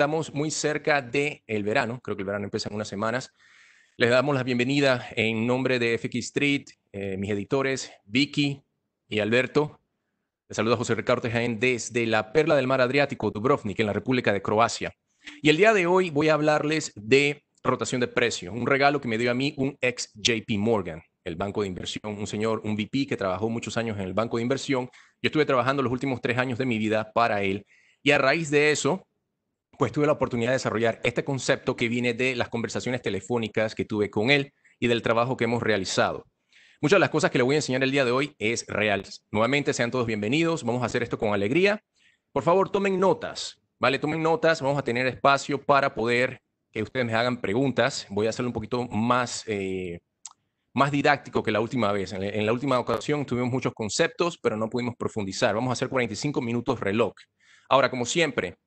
estamos muy cerca del verano, creo que el verano empieza en unas semanas. Les damos la bienvenida en nombre de FX Street, eh, mis editores, Vicky y Alberto. Les saluda José Ricardo Tejaén desde la Perla del Mar Adriático, Dubrovnik, en la República de Croacia. Y el día de hoy voy a hablarles de rotación de precios, un regalo que me dio a mí un ex JP Morgan el banco de inversión, un señor, un VP que trabajó muchos años en el banco de inversión. Yo estuve trabajando los últimos tres años de mi vida para él. Y a raíz de eso, pues tuve la oportunidad de desarrollar este concepto que viene de las conversaciones telefónicas que tuve con él y del trabajo que hemos realizado. Muchas de las cosas que le voy a enseñar el día de hoy es real. Nuevamente, sean todos bienvenidos. Vamos a hacer esto con alegría. Por favor, tomen notas, ¿vale? Tomen notas. Vamos a tener espacio para poder que ustedes me hagan preguntas. Voy a hacerlo un poquito más, eh, más didáctico que la última vez. En, en la última ocasión tuvimos muchos conceptos, pero no pudimos profundizar. Vamos a hacer 45 minutos reloj. Ahora, como siempre,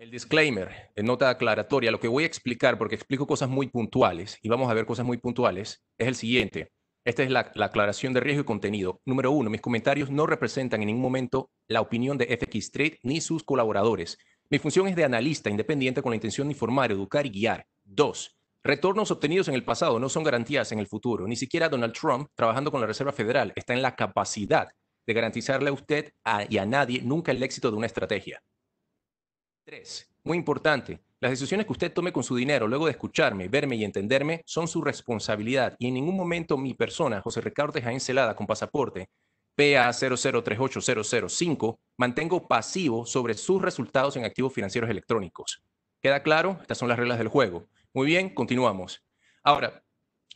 el disclaimer, en nota aclaratoria, lo que voy a explicar, porque explico cosas muy puntuales y vamos a ver cosas muy puntuales, es el siguiente. Esta es la, aclaración de riesgo y contenido. Número uno, mis comentarios no representan en ningún momento la opinión de FX Trade ni sus colaboradores. Mi función es de analista independiente con la intención de informar, educar y guiar. Dos, retornos obtenidos en el pasado no son garantías en el futuro. Ni siquiera Donald Trump, trabajando con la Reserva Federal, está en la capacidad de garantizarle a usted y a nadie nunca el éxito de una estrategia muy importante, las decisiones que usted tome con su dinero luego de escucharme, verme y entenderme son su responsabilidad y en ningún momento mi persona, José Ricardo Jaén Celada con pasaporte PA 0038005, mantengo pasivo sobre sus resultados en activos financieros electrónicos. ¿Queda claro? Estas son las reglas del juego. Muy bien, continuamos. Ahora,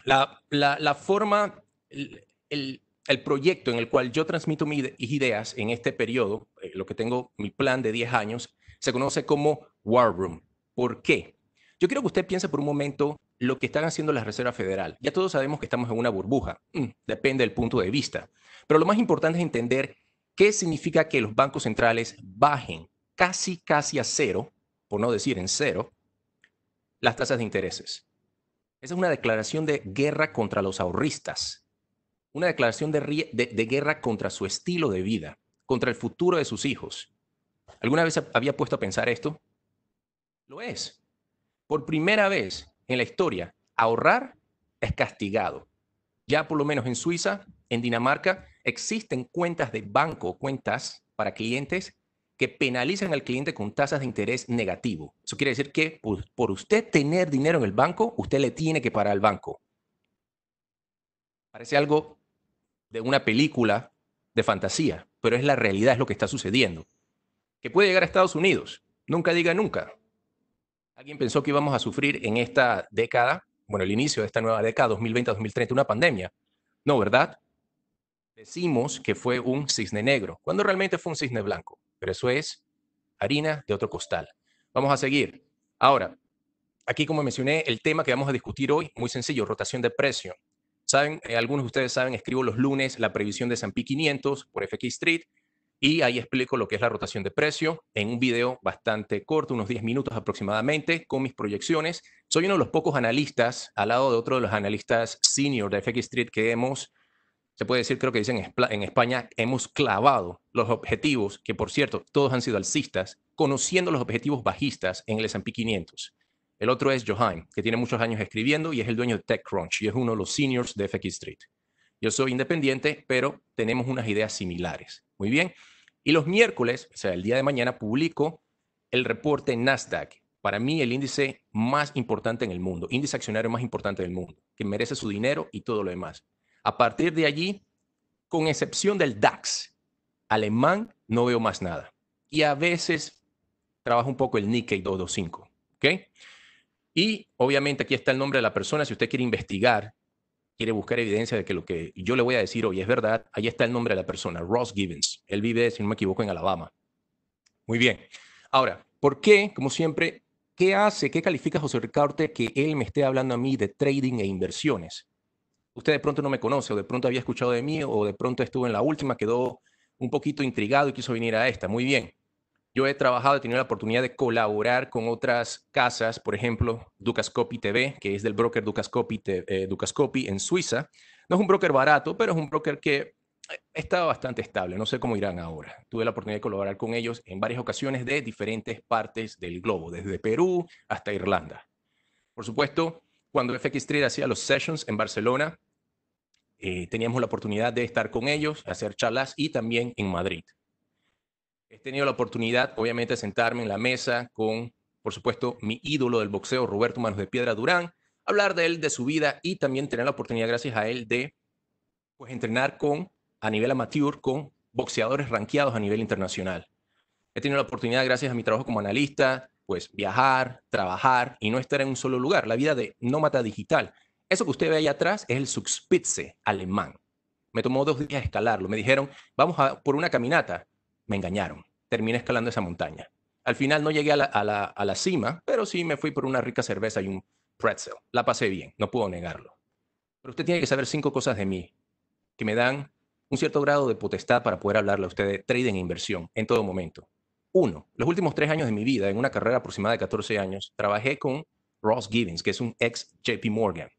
la, forma, el, proyecto en el cual yo transmito mis ideas en este periodo, eh, lo que tengo, mi plan de 10 años, se conoce como War Room. ¿Por qué? Yo quiero que usted piense por un momento lo que están haciendo la Reserva Federal. Ya todos sabemos que estamos en una burbuja, mm, depende del punto de vista. Pero lo más importante es entender qué significa que los bancos centrales bajen casi, casi a cero, por no decir en cero, las tasas de intereses. Esa es una declaración de guerra contra los ahorristas, una declaración de guerra contra su estilo de vida, contra el futuro de sus hijos. ¿Alguna vez había puesto a pensar esto? Lo es. Por primera vez en la historia, ahorrar es castigado. Ya por lo menos en Suiza, en Dinamarca, existen cuentas de banco, cuentas para clientes que penalizan al cliente con tasas de interés negativo. Eso quiere decir que por, usted tener dinero en el banco, usted le tiene que pagar al banco. Parece algo de una película de fantasía, pero es la realidad, es lo que está sucediendo que puede llegar a Estados Unidos. Nunca diga nunca. Alguien pensó que íbamos a sufrir en esta década, bueno, el inicio de esta nueva década, 2020-2030, una pandemia. No, ¿verdad? Decimos que fue un cisne negro, cuando realmente fue un cisne blanco, pero eso es harina de otro costal. Vamos a seguir. Ahora, aquí como mencioné, el tema que vamos a discutir hoy, muy sencillo, rotación de precio. Saben, eh, algunos de ustedes saben, escribo los lunes la previsión de S&P 500 por FX Street y ahí explico lo que es la rotación de precio en un video bastante corto, unos 10 minutos aproximadamente, con mis proyecciones. Soy uno de los pocos analistas, al lado de otro de los analistas senior de FX Street, que hemos, se puede decir, creo que dicen en España, hemos clavado los objetivos, que por cierto, todos han sido alcistas, conociendo los objetivos bajistas en el S&P 500. El otro es Johan, que tiene muchos años escribiendo y es el dueño de TechCrunch y es uno de los seniors de FX Street. Yo soy independiente, pero tenemos unas ideas similares. Muy bien. Y los miércoles, o sea, el día de mañana, publico el reporte Nasdaq. Para mí, el índice más importante en el mundo, índice accionario más importante del mundo, que merece su dinero y todo lo demás. A partir de allí, con excepción del DAX alemán, no veo más nada. Y a veces trabajo un poco el Nikkei 225. ¿Ok? Y obviamente aquí está el nombre de la persona. Si usted quiere investigar quiere buscar evidencia de que lo que yo le voy a decir hoy es verdad, ahí está el nombre de la persona, Ross Gibbons. Él vive, si no me equivoco, en Alabama. Muy bien. Ahora, ¿por qué, como siempre, qué hace, qué califica José Ricardo que él me esté hablando a mí de trading e inversiones? Usted de pronto no me conoce, o de pronto había escuchado de mí, o de pronto estuvo en la última, quedó un poquito intrigado y quiso venir a esta. Muy bien. Yo he trabajado, he tenido la oportunidad de colaborar con otras casas, por ejemplo, Ducascopy TV, que es del broker eh, Ducascopy en Suiza. No es un broker barato, pero es un broker que eh, está bastante estable. No sé cómo irán ahora. Tuve la oportunidad de colaborar con ellos en varias ocasiones de diferentes partes del globo, desde Perú hasta Irlanda. Por supuesto, cuando FX Trade hacía los sessions en Barcelona, eh, teníamos la oportunidad de estar con ellos, hacer charlas y también en Madrid. He tenido la oportunidad, obviamente, de sentarme en la mesa con, por supuesto, mi ídolo del boxeo, Roberto Manos de Piedra Durán, hablar de él, de su vida y también tener la oportunidad, gracias a él, de pues, entrenar con, a nivel amateur con boxeadores ranqueados a nivel internacional. He tenido la oportunidad, gracias a mi trabajo como analista, pues viajar, trabajar y no estar en un solo lugar. La vida de nómada digital. Eso que usted ve ahí atrás es el Zugspitze, alemán. Me tomó dos días escalarlo. Me dijeron, vamos a, por una caminata me engañaron. Terminé escalando esa montaña. Al final no llegué a la, cima, pero sí me fui por una rica cerveza y un pretzel. La pasé bien, no puedo negarlo. Pero usted tiene que saber cinco cosas de mí que me dan un cierto grado de potestad para poder hablarle a usted de trading e inversión en todo momento. Uno, los últimos tres años de mi vida, en una carrera aproximada de 14 años, trabajé con Ross Givens, que es un ex JP Morgan.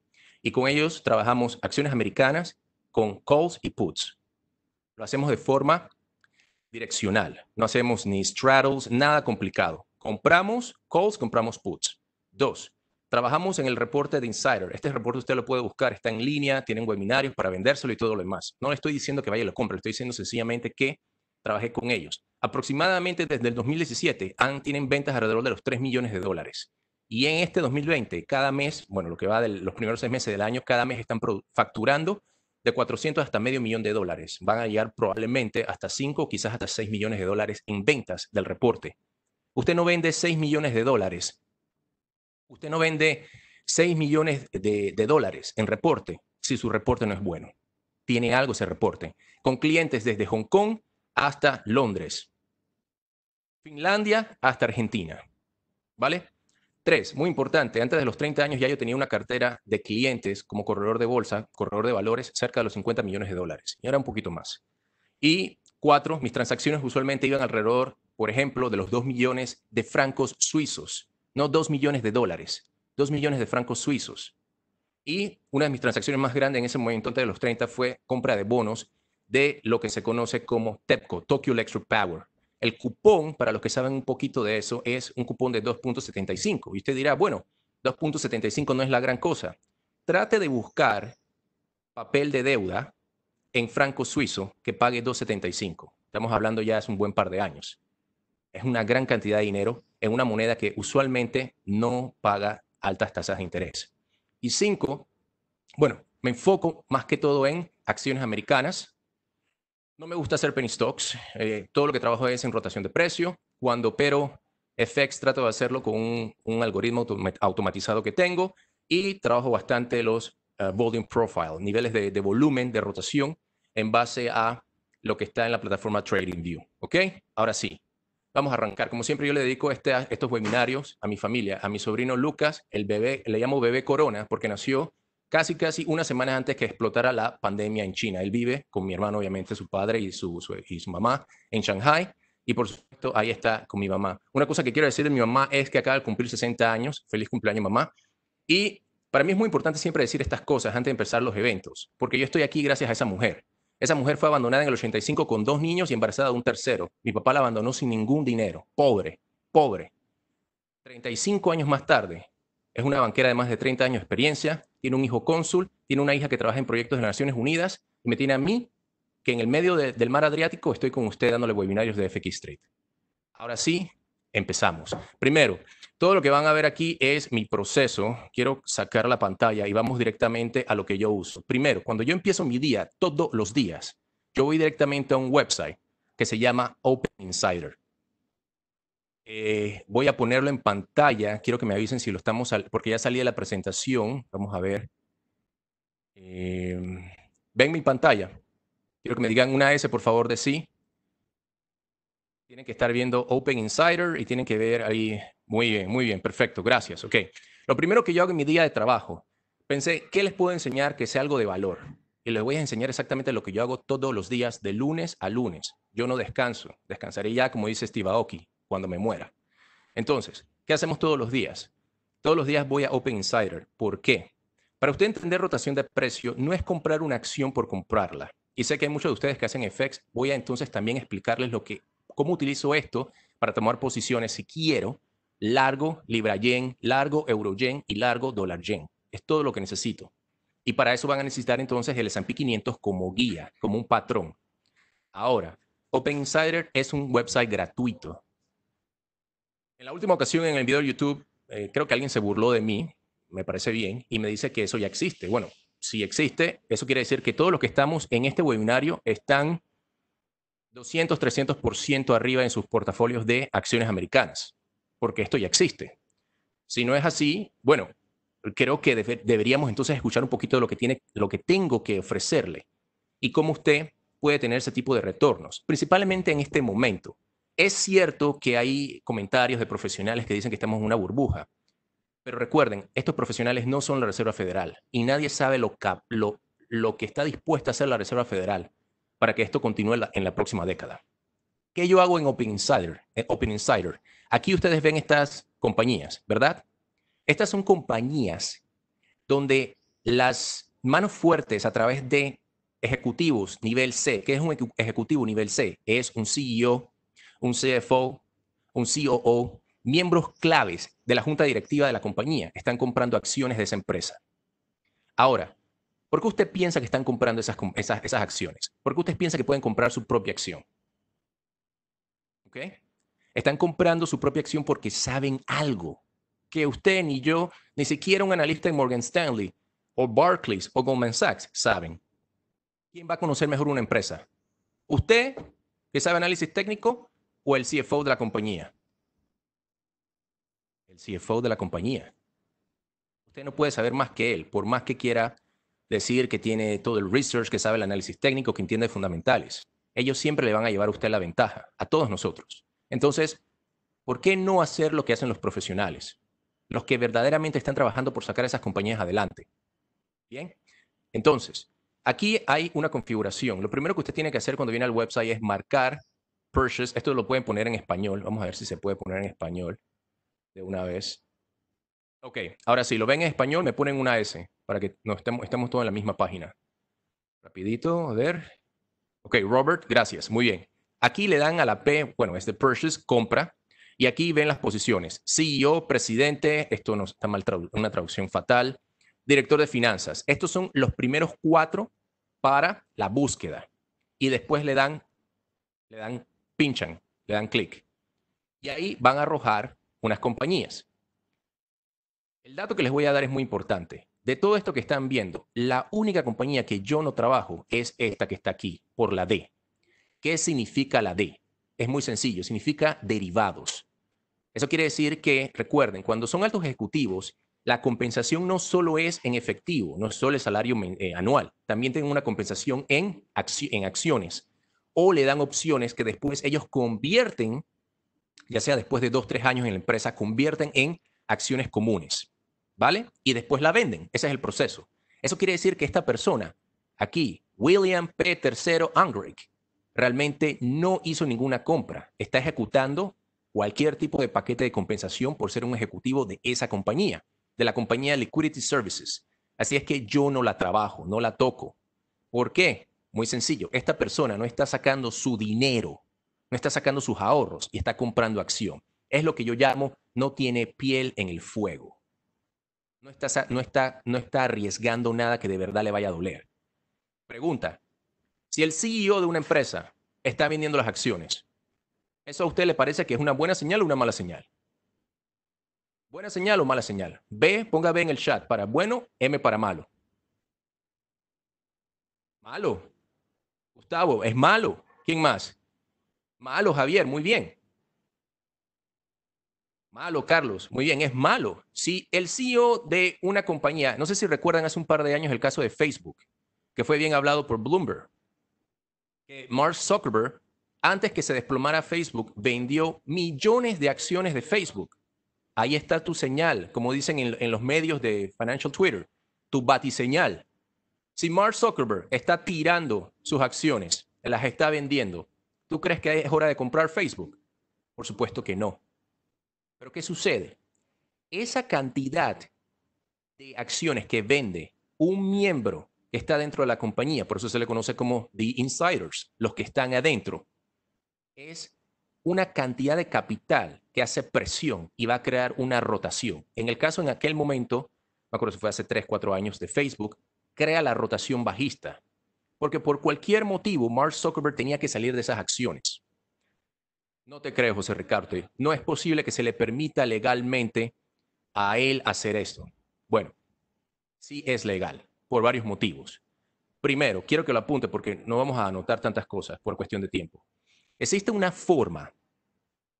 Y con ellos trabajamos acciones americanas con calls y puts. Lo hacemos de forma direccional. No hacemos ni straddles, nada complicado. Compramos calls, compramos puts. Dos, trabajamos en el reporte de Insider. Este reporte usted lo puede buscar, está en línea, tienen webinarios para vendérselo y todo lo demás. No le estoy diciendo que vaya y lo compre, le estoy diciendo sencillamente que trabajé con ellos. Aproximadamente desde el 2017 tienen ventas alrededor de los 3 millones de dólares. Y en este 2020, cada mes, bueno, lo que va de los primeros seis meses del año, cada mes están facturando de 400 hasta medio millón de dólares. Van a llegar probablemente hasta 5, quizás hasta 6 millones de dólares en ventas del reporte. Usted no vende 6 millones de dólares. Usted no vende 6 millones de, de dólares en reporte si su reporte no es bueno. Tiene algo ese reporte. Con clientes desde Hong Kong hasta Londres. Finlandia hasta Argentina. ¿Vale? Tres, muy importante, antes de los 30 años ya yo tenía una cartera de clientes como corredor de bolsa, corredor de valores, cerca de los 50 millones de dólares. Y ahora un poquito más. Y cuatro, mis transacciones usualmente iban alrededor, por ejemplo, de los 2 millones de francos suizos, no 2 millones de dólares, 2 millones de francos suizos. Y una de mis transacciones más grandes en ese momento, antes de los 30, fue compra de bonos de lo que se conoce como TEPCO, Tokyo Electric Power, el cupón, para los que saben un poquito de eso, es un cupón de 2.75. Y usted dirá, bueno, 2.75 no es la gran cosa. Trate de buscar papel de deuda en franco suizo que pague 2.75. Estamos hablando ya hace un buen par de años. Es una gran cantidad de dinero en una moneda que usualmente no paga altas tasas de interés. Y cinco, bueno, me enfoco más que todo en acciones americanas, no me gusta hacer penny stocks. Eh, todo lo que trabajo es en rotación de precio. Cuando pero FX, trato de hacerlo con un, algoritmo automatizado que tengo y trabajo bastante los eh, volume profile, niveles de, volumen, de rotación, en base a lo que está en la plataforma TradingView. ¿Ok? Ahora sí, vamos a arrancar. Como siempre, yo le dedico este estos webinarios a mi familia, a mi sobrino Lucas, el bebé, le llamo bebé Corona porque nació casi, casi una semana antes que explotara la pandemia en China. Él vive con mi hermano, obviamente, su padre y su, mamá en Shanghai. Y por supuesto, ahí está con mi mamá. Una cosa que quiero decir de mi mamá es que acaba de cumplir 60 años. Feliz cumpleaños, mamá. Y para mí es muy importante siempre decir estas cosas antes de empezar los eventos, porque yo estoy aquí gracias a esa mujer. Esa mujer fue abandonada en el 85 con dos niños y embarazada de un tercero. Mi papá la abandonó sin ningún dinero. Pobre, pobre. 35 años más tarde, es una banquera de más de 30 años de experiencia, tiene un hijo cónsul, tiene una hija que trabaja en proyectos de Naciones Unidas y me tiene a mí, que en el medio del mar Adriático estoy con usted dándole webinarios de FX Street Ahora sí, empezamos. Primero, todo lo que van a ver aquí es mi proceso. Quiero sacar la pantalla y vamos directamente a lo que yo uso. Primero, cuando yo empiezo mi día, todos los días, yo voy directamente a un website que se llama Open Insider. Eh, voy a ponerlo en pantalla. Quiero que me avisen si lo estamos, al, porque ya salí de la presentación. Vamos a ver. Em, ¿Ven mi pantalla? Quiero que me digan una S, por favor, de sí. Tienen que estar viendo Open Insider y tienen que ver ahí. Muy bien, muy bien, perfecto, gracias. Ok. Lo primero que yo hago en mi día de trabajo, pensé, ¿qué les puedo enseñar que sea algo de valor? Y les voy a enseñar exactamente lo que yo hago todos los días, de lunes a lunes. Yo no descanso, descansaré ya, como dice Steve Aoki, cuando me muera. Entonces, ¿qué hacemos todos los días? Todos los días voy a Open Insider. ¿Por qué? Para usted entender rotación de precio, no es comprar una acción por comprarla. Y sé que hay muchos de ustedes que hacen FX. Voy a entonces también explicarles lo que, cómo utilizo esto para tomar posiciones, si quiero, largo libra yen, largo euro yen y largo dólar yen. Es todo lo que necesito. Y para eso van a necesitar entonces el S&P 500 como guía, como un patrón. Ahora, Open Insider es un website gratuito en la última ocasión en el video de YouTube, eh, creo que alguien se burló de mí, me parece bien, y me dice que eso ya existe. Bueno, si existe, eso quiere decir que todos los que estamos en este webinario están 200, 300% arriba en sus portafolios de acciones americanas, porque esto ya existe. Si no es así, bueno, creo que deberíamos entonces escuchar un poquito de lo que, tiene, lo que tengo que ofrecerle y cómo usted puede tener ese tipo de retornos, principalmente en este momento. Es cierto que hay comentarios de profesionales que dicen que estamos en una burbuja, pero recuerden, estos profesionales no son la Reserva Federal y nadie sabe lo, que está dispuesta a hacer la Reserva Federal para que esto continúe en la próxima década. ¿Qué yo hago en Open Insider? En Open Insider. Aquí ustedes ven estas compañías, ¿verdad? Estas son compañías donde las manos fuertes a través de ejecutivos nivel C, que es un ejecutivo nivel C? Es un CEO un CFO, un COO, miembros claves de la junta directiva de la compañía están comprando acciones de esa empresa. Ahora, ¿por qué usted piensa que están comprando esas, acciones? ¿Por qué usted piensa que pueden comprar su propia acción? ¿Ok? Están comprando su propia acción porque saben algo que usted ni yo, ni siquiera un analista en Morgan Stanley o Barclays o Goldman Sachs saben. ¿Quién va a conocer mejor una empresa? ¿Usted, que sabe análisis técnico? o el CFO de la compañía? El CFO de la compañía. Usted no puede saber más que él, por más que quiera decir que tiene todo el research, que sabe el análisis técnico, que entiende fundamentales. Ellos siempre le van a llevar a usted la ventaja, a todos nosotros. Entonces, ¿por qué no hacer lo que hacen los profesionales? Los que verdaderamente están trabajando por sacar esas compañías adelante. Bien. Entonces, aquí hay una configuración. Lo primero que usted tiene que hacer cuando viene al website es marcar purchase. Esto lo pueden poner en español. Vamos a ver si se puede poner en español de una vez. Ok, ahora si lo ven en español, me ponen una S para que no estemos, todos en la misma página. Rapidito, a ver. Ok, Robert, gracias. Muy bien. Aquí le dan a la P, bueno, es de purchase, compra. Y aquí ven las posiciones. CEO, presidente, esto no está mal, traducido. una traducción fatal. Director de finanzas. Estos son los primeros cuatro para la búsqueda. Y después le dan, le dan pinchan, le dan clic. Y ahí van a arrojar unas compañías. El dato que les voy a dar es muy importante. De todo esto que están viendo, la única compañía que yo no trabajo es esta que está aquí, por la D. ¿Qué significa la D? Es muy sencillo, significa derivados. Eso quiere decir que, recuerden, cuando son altos ejecutivos, la compensación no solo es en efectivo, no es solo el salario eh, anual, también tienen una compensación en, acciones o le dan opciones que después ellos convierten, ya sea después de dos, tres años en la empresa, convierten en acciones comunes, ¿vale? Y después la venden. Ese es el proceso. Eso quiere decir que esta persona aquí, William P. III Angrick, realmente no hizo ninguna compra. Está ejecutando cualquier tipo de paquete de compensación por ser un ejecutivo de esa compañía, de la compañía Liquidity Services. Así es que yo no la trabajo, no la toco. ¿Por qué? Muy sencillo, esta persona no está sacando su dinero, no está sacando sus ahorros y está comprando acción. Es lo que yo llamo no tiene piel en el fuego. No está, no está, no está arriesgando nada que de verdad le vaya a doler. Pregunta, si el CEO de una empresa está vendiendo las acciones, ¿eso a usted le parece que es una buena señal o una mala señal? ¿Buena señal o mala señal? B, ponga B en el chat para bueno, M para malo. Malo. Gustavo, es malo. ¿Quién más? Malo, Javier, muy bien. Malo, Carlos, muy bien, es malo. Si el CEO de una compañía, no sé si recuerdan hace un par de años el caso de Facebook, que fue bien hablado por Bloomberg, que Mark Zuckerberg, antes que se desplomara Facebook, vendió millones de acciones de Facebook. Ahí está tu señal, como dicen en, en los medios de Financial Twitter, tu batiseñal. Si Mark Zuckerberg está tirando sus acciones, las está vendiendo, ¿tú crees que es hora de comprar Facebook? Por supuesto que no. Pero ¿qué sucede? Esa cantidad de acciones que vende un miembro que está dentro de la compañía, por eso se le conoce como the insiders, los que están adentro, es una cantidad de capital que hace presión y va a crear una rotación. En el caso en aquel momento, me acuerdo si fue hace 3, 4 años de Facebook, crea la rotación bajista, porque por cualquier motivo Mark Zuckerberg tenía que salir de esas acciones. No te creo, José Ricardo. No es posible que se le permita legalmente a él hacer esto. Bueno, sí es legal, por varios motivos. Primero, quiero que lo apunte porque no vamos a anotar tantas cosas por cuestión de tiempo. Existe una forma,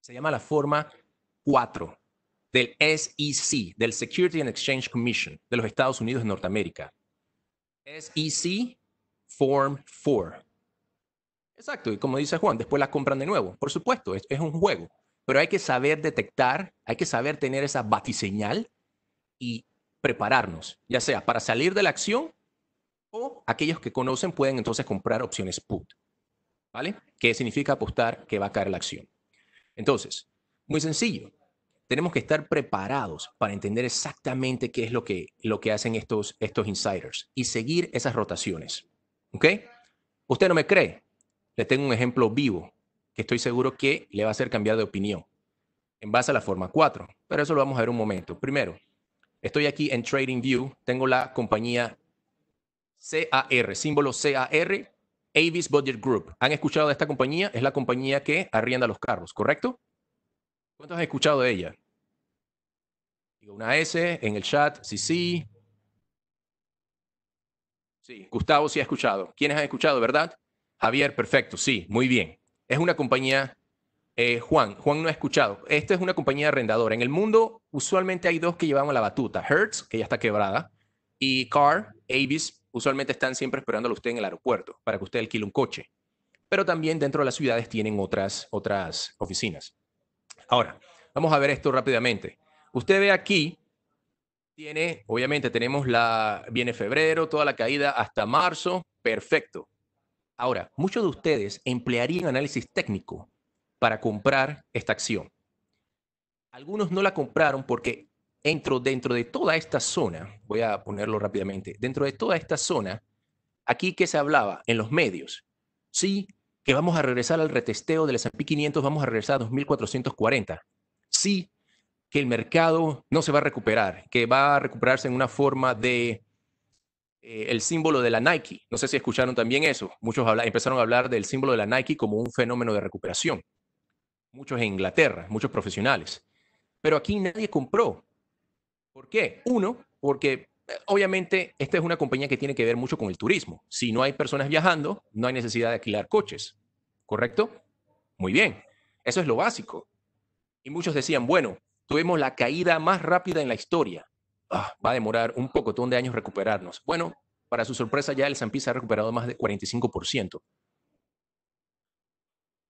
se llama la forma 4 del SEC, del Security and Exchange Commission de los Estados Unidos de Norteamérica. SEC Form 4. Exacto, y como dice Juan, después la compran de nuevo. Por supuesto, es, un juego, pero hay que saber detectar, hay que saber tener esa batiseñal y prepararnos, ya sea para salir de la acción o aquellos que conocen pueden entonces comprar opciones put, ¿vale? Que significa apostar que va a caer la acción. Entonces, muy sencillo, tenemos que estar preparados para entender exactamente qué es lo que, lo que hacen estos, estos insiders y seguir esas rotaciones. ¿Ok? ¿Usted no me cree? Le tengo un ejemplo vivo que estoy seguro que le va a hacer cambiar de opinión en base a la forma 4, pero eso lo vamos a ver un momento. Primero, estoy aquí en TradingView, tengo la compañía CAR, símbolo CAR, Avis Budget Group. ¿Han escuchado de esta compañía? Es la compañía que arrienda los carros, ¿correcto? ¿Cuántos has escuchado de ella? Una S en el chat, sí, sí. Sí, Gustavo sí ha escuchado. ¿Quiénes han escuchado, verdad? Javier, perfecto, sí, muy bien. Es una compañía, eh, Juan, Juan no ha escuchado. Esta es una compañía arrendadora. En el mundo usualmente hay dos que llevamos la batuta, Hertz, que ya está quebrada, y Car, Avis, usualmente están siempre esperándolo a usted en el aeropuerto para que usted alquile un coche. Pero también dentro de las ciudades tienen otras, otras oficinas. Ahora, vamos a ver esto rápidamente. Usted ve aquí, tiene, obviamente tenemos la, viene febrero, toda la caída hasta marzo, perfecto. Ahora, muchos de ustedes emplearían análisis técnico para comprar esta acción. Algunos no la compraron porque entro dentro de toda esta zona, voy a ponerlo rápidamente, dentro de toda esta zona, aquí que se hablaba en los medios, sí, que vamos a regresar al retesteo del S&P 500, vamos a regresar a 2.440. Sí, que el mercado no se va a recuperar, que va a recuperarse en una forma de eh, el símbolo de la Nike. No sé si escucharon también eso. Muchos empezaron a hablar del símbolo de la Nike como un fenómeno de recuperación. Muchos en Inglaterra, muchos profesionales. Pero aquí nadie compró. ¿Por qué? Uno, porque obviamente, esta es una compañía que tiene que ver mucho con el turismo. Si no hay personas viajando, no hay necesidad de alquilar coches, ¿correcto? Muy bien, eso es lo básico. Y muchos decían, bueno, tuvimos la caída más rápida en la historia. Ah, va a demorar un pocotón de años recuperarnos. Bueno, para su sorpresa ya el S&P se ha recuperado más de 45%.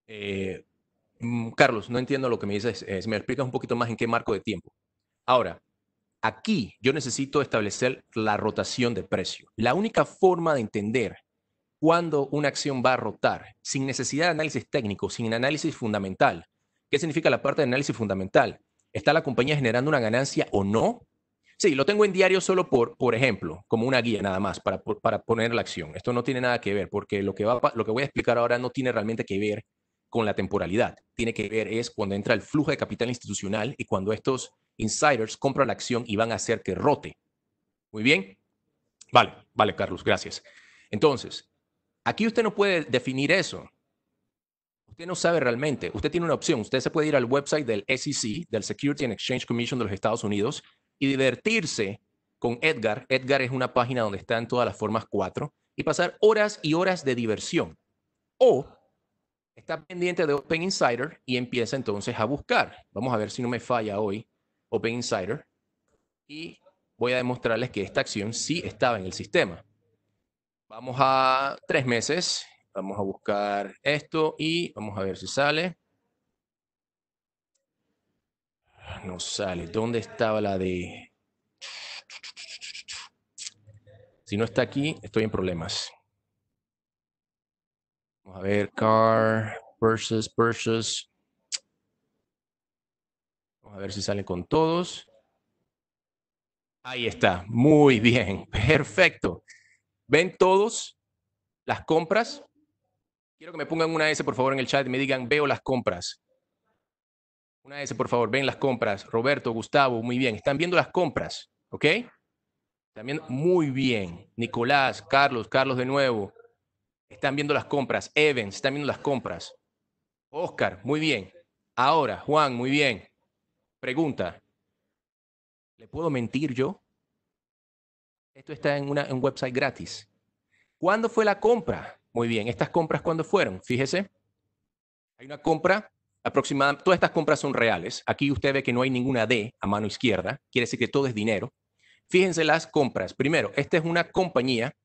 Eh, mm, Carlos, no entiendo lo que me dices. Eh, me explicas un poquito más en qué marco de tiempo. Ahora, Aquí yo necesito establecer la rotación de precio. La única forma de entender cuándo una acción va a rotar, sin necesidad de análisis técnico, sin análisis fundamental. ¿Qué significa la parte de análisis fundamental? ¿Está la compañía generando una ganancia o no? Sí, lo tengo en diario solo por, por ejemplo, como una guía nada más para, poner la acción. Esto no tiene nada que ver porque lo que, va, lo que voy a explicar ahora no tiene realmente que ver con la temporalidad. Tiene que ver es cuando entra el flujo de capital institucional y cuando estos insiders compran la acción y van a hacer que rote. Muy bien. Vale, vale, Carlos, gracias. Entonces, aquí usted no puede definir eso. Usted no sabe realmente. Usted tiene una opción. Usted se puede ir al website del SEC, del Security and Exchange Commission de los Estados Unidos, y divertirse con Edgar. Edgar es una página donde están todas las formas cuatro. y pasar horas y horas de diversión. O está pendiente de Open Insider y empieza entonces a buscar. Vamos a ver si no me falla hoy Open Insider y voy a demostrarles que esta acción sí estaba en el sistema. Vamos a tres meses, vamos a buscar esto y vamos a ver si sale. No sale. ¿Dónde estaba la de... Si no está aquí, estoy en problemas. Vamos a ver, car, versus, versus a ver si salen con todos. Ahí está. Muy bien. Perfecto. ¿Ven todos las compras? Quiero que me pongan una S, por favor, en el chat y me digan, veo las compras. Una S, por favor, ven las compras. Roberto, Gustavo, muy bien. Están viendo las compras, ¿ok? También muy bien. Nicolás, Carlos, Carlos de nuevo. Están viendo las compras. Evans, están viendo las compras. Oscar, muy bien. Ahora, Juan, muy bien. Pregunta. ¿Le puedo mentir yo? Esto está en, un website gratis. ¿Cuándo fue la compra? Muy bien, estas compras cuándo fueron? Fíjese. Hay una compra aproximada, todas estas compras son reales. Aquí usted ve que no hay ninguna D a mano izquierda, quiere decir que todo es dinero. Fíjense las compras. Primero, esta es una compañía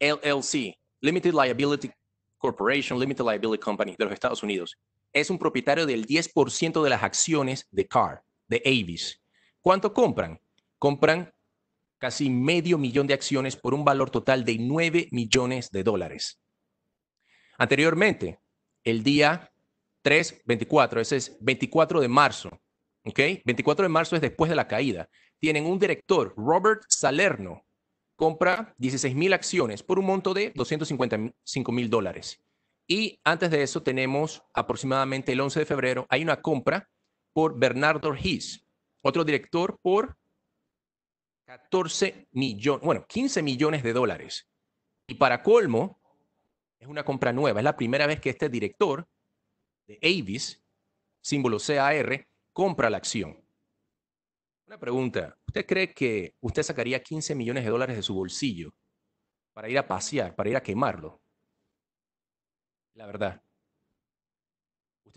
LLC, Limited Liability Corporation, Limited Liability Company de los Estados Unidos. Es un propietario del 10% de las acciones de CAR de Avis. ¿Cuánto compran? Compran casi medio millón de acciones por un valor total de 9 millones de dólares. Anteriormente, el día 3, 24, ese es 24 de marzo, ¿ok? 24 de marzo es después de la caída. Tienen un director, Robert Salerno, compra 16 mil acciones por un monto de 255 mil dólares. Y antes de eso tenemos aproximadamente el 11 de febrero, hay una compra por Bernardo Hiss, otro director por 14 millones, bueno, 15 millones de dólares. Y para colmo, es una compra nueva, es la primera vez que este director de Avis, símbolo CAR, compra la acción. Una pregunta, ¿usted cree que usted sacaría 15 millones de dólares de su bolsillo para ir a pasear, para ir a quemarlo? La verdad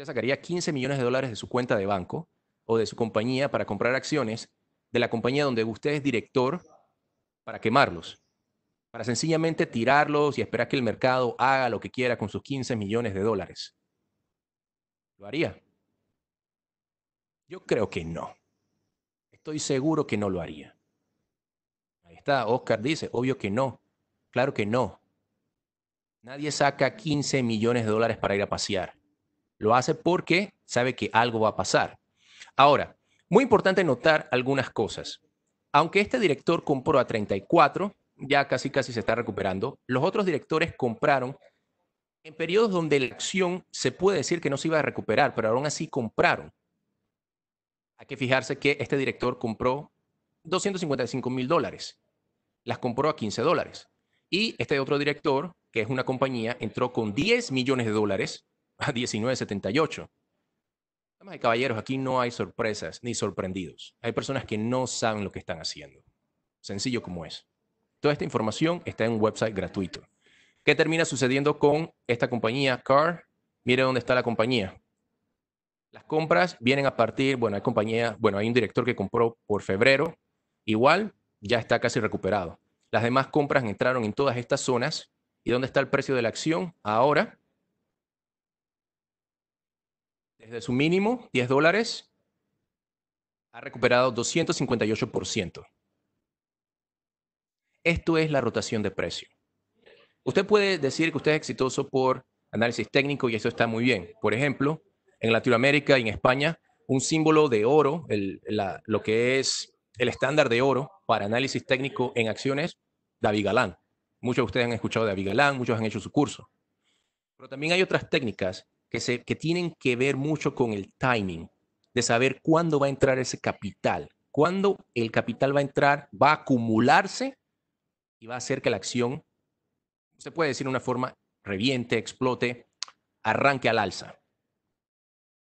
usted sacaría 15 millones de dólares de su cuenta de banco o de su compañía para comprar acciones de la compañía donde usted es director para quemarlos, para sencillamente tirarlos y esperar que el mercado haga lo que quiera con sus 15 millones de dólares. ¿Lo haría? Yo creo que no. Estoy seguro que no lo haría. Ahí está, Oscar dice, obvio que no. Claro que no. Nadie saca 15 millones de dólares para ir a pasear. Lo hace porque sabe que algo va a pasar. Ahora, muy importante notar algunas cosas. Aunque este director compró a 34, ya casi casi se está recuperando, los otros directores compraron en periodos donde la acción se puede decir que no se iba a recuperar, pero aún así compraron. Hay que fijarse que este director compró 255 mil dólares. Las compró a 15 dólares. Y este otro director, que es una compañía, entró con 10 millones de dólares a 1978. Damas caballeros, aquí no hay sorpresas ni sorprendidos. Hay personas que no saben lo que están haciendo. Sencillo como es. Toda esta información está en un website gratuito. ¿Qué termina sucediendo con esta compañía Car? Mire dónde está la compañía. Las compras vienen a partir, bueno, hay compañía, bueno, hay un director que compró por febrero, igual ya está casi recuperado. Las demás compras entraron en todas estas zonas. ¿Y dónde está el precio de la acción ahora? desde su mínimo, 10 dólares, ha recuperado 258%. Esto es la rotación de precio. Usted puede decir que usted es exitoso por análisis técnico y eso está muy bien. Por ejemplo, en Latinoamérica y en España, un símbolo de oro, lo que es el estándar de oro para análisis técnico en acciones, David Galán. Muchos de ustedes han escuchado de David Galán, muchos han hecho su curso. Pero también hay otras técnicas que, tienen que ver mucho con el timing, de saber cuándo va a entrar ese capital, cuándo el capital va a entrar, va a acumularse y va a hacer que la acción, se puede decir de una forma, reviente, explote, arranque al alza.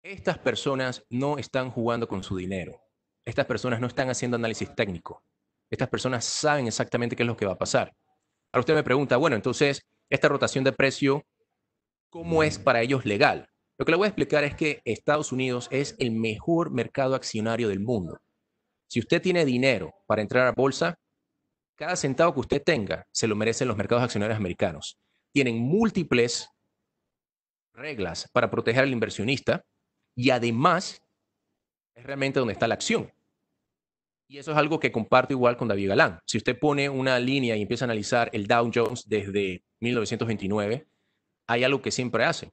Estas personas no están jugando con su dinero. Estas personas no están haciendo análisis técnico. Estas personas saben exactamente qué es lo que va a pasar. Ahora usted me pregunta, bueno, entonces, esta rotación de precio cómo es para ellos legal. Lo que le voy a explicar es que Estados Unidos es el mejor mercado accionario del mundo. Si usted tiene dinero para entrar a bolsa, cada centavo que usted tenga se lo merecen los mercados accionarios americanos. Tienen múltiples reglas para proteger al inversionista y además es realmente donde está la acción. Y eso es algo que comparto igual con David Galán. Si usted pone una línea y empieza a analizar el Dow Jones desde 1929, hay algo que siempre hace.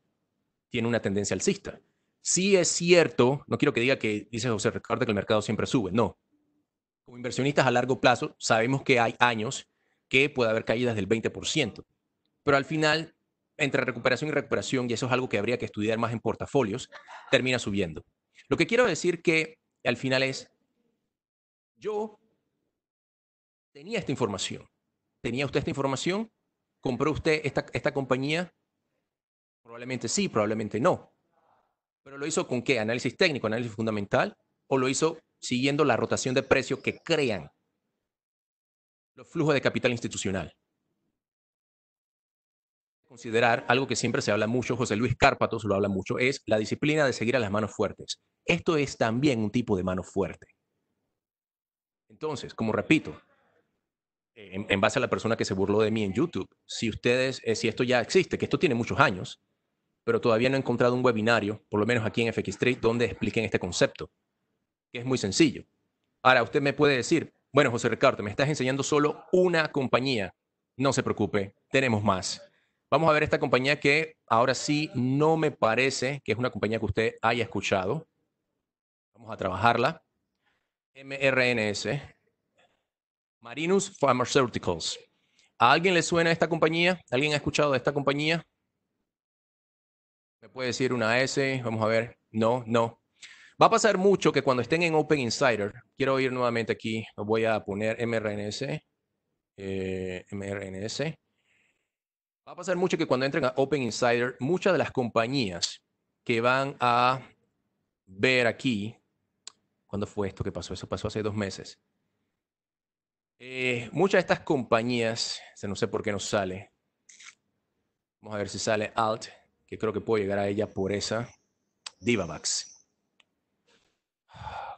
Tiene una tendencia alcista. Sí es cierto, no quiero que diga que, dice José Ricardo, que el mercado siempre sube. No. Como inversionistas a largo plazo, sabemos que hay años que puede haber caídas del 20%. Pero al final, entre recuperación y recuperación, y eso es algo que habría que estudiar más en portafolios, termina subiendo. Lo que quiero decir que al final es, yo tenía esta información, tenía usted esta información, compró usted esta, esta compañía Probablemente sí, probablemente no. Pero lo hizo con qué? Análisis técnico, análisis fundamental, o lo hizo siguiendo la rotación de precios que crean los flujos de capital institucional. Considerar algo que siempre se habla mucho, José Luis Cárpatos lo habla mucho, es la disciplina de seguir a las manos fuertes. Esto es también un tipo de mano fuerte. Entonces, como repito, en, en, base a la persona que se burló de mí en YouTube, si ustedes, eh, si esto ya existe, que esto tiene muchos años, pero todavía no he encontrado un webinario, por lo menos aquí en FX Street, donde expliquen este concepto, que es muy sencillo. Ahora, usted me puede decir, bueno, José Ricardo, me estás enseñando solo una compañía. No se preocupe, tenemos más. Vamos a ver esta compañía que ahora sí no me parece que es una compañía que usted haya escuchado. Vamos a trabajarla. MRNS, Marinus Pharmaceuticals. ¿A alguien le suena esta compañía? ¿Alguien ha escuchado de esta compañía? ¿Me puede decir una S? Vamos a ver. No, no. Va a pasar mucho que cuando estén en Open Insider, quiero ir nuevamente aquí, voy a poner MRNS, eh, MRNS. Va a pasar mucho que cuando entren a Open Insider, muchas de las compañías que van a ver aquí, ¿cuándo fue esto que pasó? Eso pasó hace dos meses. Eh, muchas de estas compañías, no sé por qué no sale. Vamos a ver si sale Alt que creo que puedo llegar a ella por esa Divavax.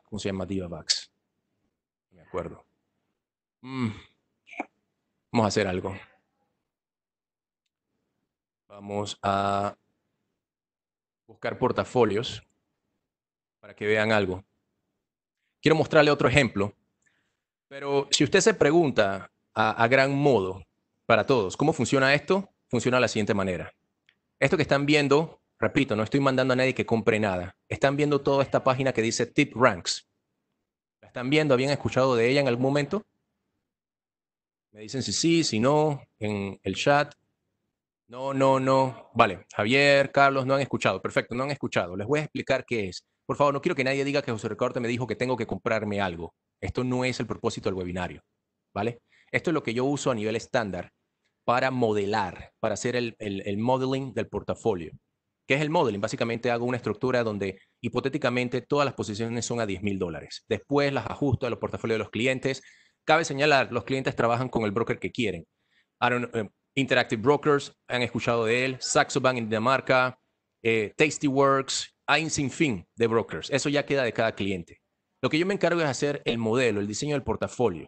¿Cómo se llama Divavax? No me acuerdo. Mm. Vamos a hacer algo. Vamos a buscar portafolios para que vean algo. Quiero mostrarle otro ejemplo, pero si usted se pregunta a, a gran modo para todos, ¿cómo funciona esto? Funciona de la siguiente manera. Esto que están viendo, repito, no estoy mandando a nadie que compre nada. Están viendo toda esta página que dice Tip Ranks. ¿La están viendo? ¿Habían escuchado de ella en algún momento? Me dicen si sí, si no, en el chat. No, no, no. Vale, Javier, Carlos, no han escuchado. Perfecto, no han escuchado. Les voy a explicar qué es. Por favor, no quiero que nadie diga que José Recorte me dijo que tengo que comprarme algo. Esto no es el propósito del webinario, ¿vale? Esto es lo que yo uso a nivel estándar para modelar, para hacer el, modeling del portafolio. ¿Qué es el modeling? Básicamente hago una estructura donde hipotéticamente todas las posiciones son a 10 mil dólares. Después las ajusto a los portafolios de los clientes. Cabe señalar, los clientes trabajan con el broker que quieren. Eh, Interactive Brokers, han escuchado de él, Saxo Bank en Dinamarca, eh, Tastyworks, hay un sinfín de brokers. Eso ya queda de cada cliente. Lo que yo me encargo es hacer el modelo, el diseño del portafolio.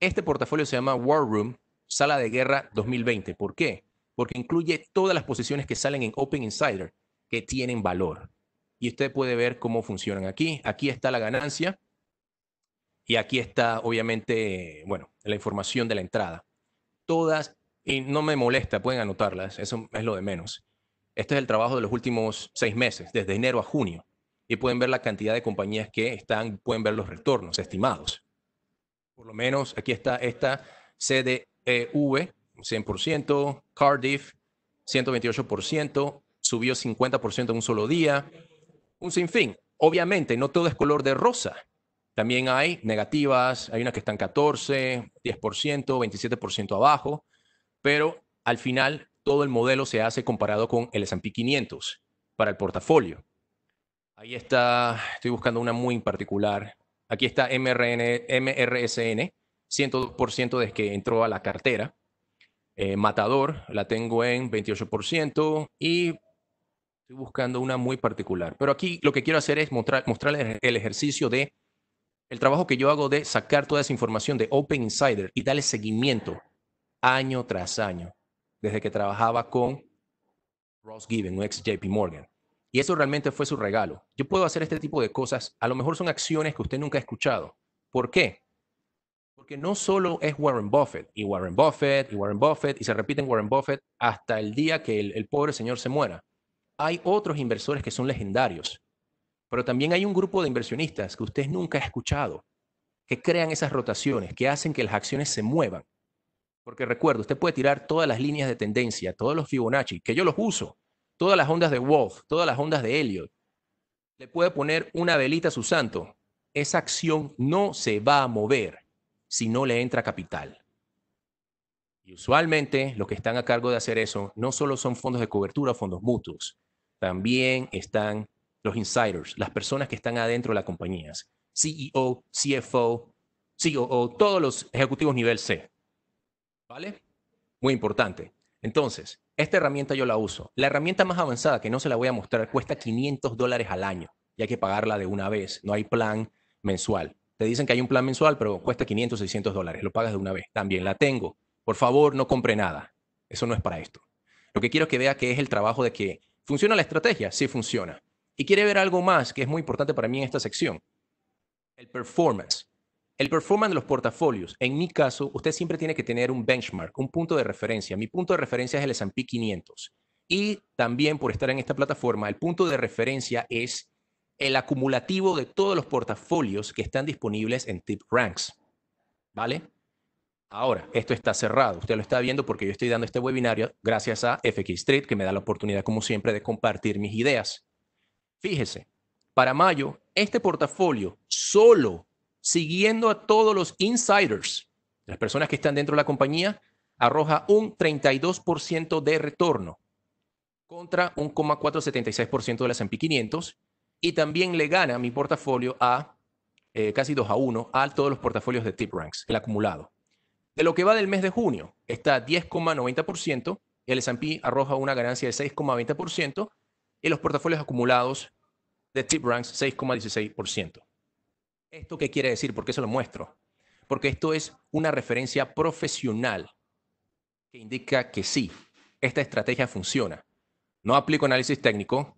Este portafolio se llama War Room Sala de Guerra 2020. ¿Por qué? Porque incluye todas las posiciones que salen en Open Insider que tienen valor. Y usted puede ver cómo funcionan aquí. Aquí está la ganancia y aquí está, obviamente, bueno, la información de la entrada. Todas, y no me molesta, pueden anotarlas, eso es lo de menos. Este es el trabajo de los últimos seis meses, desde enero a junio. Y pueden ver la cantidad de compañías que están, pueden ver los retornos estimados. Por lo menos aquí está esta sede. V, 100%, Cardiff, 128%, subió 50% en un solo día, un sinfín. Obviamente, no todo es color de rosa. También hay negativas, hay unas que están 14, 10%, 27% abajo, pero al final todo el modelo se hace comparado con el S&P 500 para el portafolio. Ahí está, estoy buscando una muy en particular. Aquí está MRN, MRSN, 102% desde que entró a la cartera. Eh, Matador la tengo en 28% y estoy buscando una muy particular. Pero aquí lo que quiero hacer es mostrar, mostrarles el ejercicio de el trabajo que yo hago de sacar toda esa información de Open Insider y darle seguimiento año tras año, desde que trabajaba con Ross Given, un ex JP Morgan. Y eso realmente fue su regalo. Yo puedo hacer este tipo de cosas, a lo mejor son acciones que usted nunca ha escuchado. ¿Por qué? que no solo es Warren Buffett y Warren Buffett y Warren Buffett y se repiten Warren Buffett hasta el día que el, el pobre señor se muera. Hay otros inversores que son legendarios, pero también hay un grupo de inversionistas que usted nunca ha escuchado, que crean esas rotaciones, que hacen que las acciones se muevan. Porque recuerdo, usted puede tirar todas las líneas de tendencia, todos los Fibonacci, que yo los uso, todas las ondas de Wolf, todas las ondas de Elliot. Le puede poner una velita a su santo. Esa acción no se va a mover si no le entra capital. Y usualmente los que están a cargo de hacer eso no solo son fondos de cobertura, fondos mutuos, también están los insiders, las personas que están adentro de las compañías, CEO, CFO, COO, todos los ejecutivos nivel C. ¿Vale? Muy importante. Entonces, esta herramienta yo la uso. La herramienta más avanzada, que no se la voy a mostrar, cuesta 500 dólares al año y hay que pagarla de una vez, no hay plan mensual. Te dicen que hay un plan mensual, pero cuesta 500, 600 dólares. Lo pagas de una vez. También la tengo. Por favor, no compre nada. Eso no es para esto. Lo que quiero que vea que es el trabajo de que funciona la estrategia. Sí funciona. Y quiere ver algo más que es muy importante para mí en esta sección. El performance. El performance de los portafolios. En mi caso, usted siempre tiene que tener un benchmark, un punto de referencia. Mi punto de referencia es el S&P 500. Y también por estar en esta plataforma, el punto de referencia es el acumulativo de todos los portafolios que están disponibles en Tip Ranks, ¿Vale? Ahora, esto está cerrado. Usted lo está viendo porque yo estoy dando este webinario gracias a FX Street, que me da la oportunidad, como siempre, de compartir mis ideas. Fíjese, para mayo, este portafolio, solo siguiendo a todos los insiders, las personas que están dentro de la compañía, arroja un 32% de retorno contra un de las S&P 500 y también le gana mi portafolio a eh, casi 2 a 1 a todos los portafolios de TipRanks, el acumulado. De lo que va del mes de junio, está 10,90%, el S&P arroja una ganancia de 6,20% y los portafolios acumulados de TipRanks 6,16%. ¿Esto qué quiere decir? ¿Por qué se lo muestro? Porque esto es una referencia profesional que indica que sí, esta estrategia funciona. No aplico análisis técnico,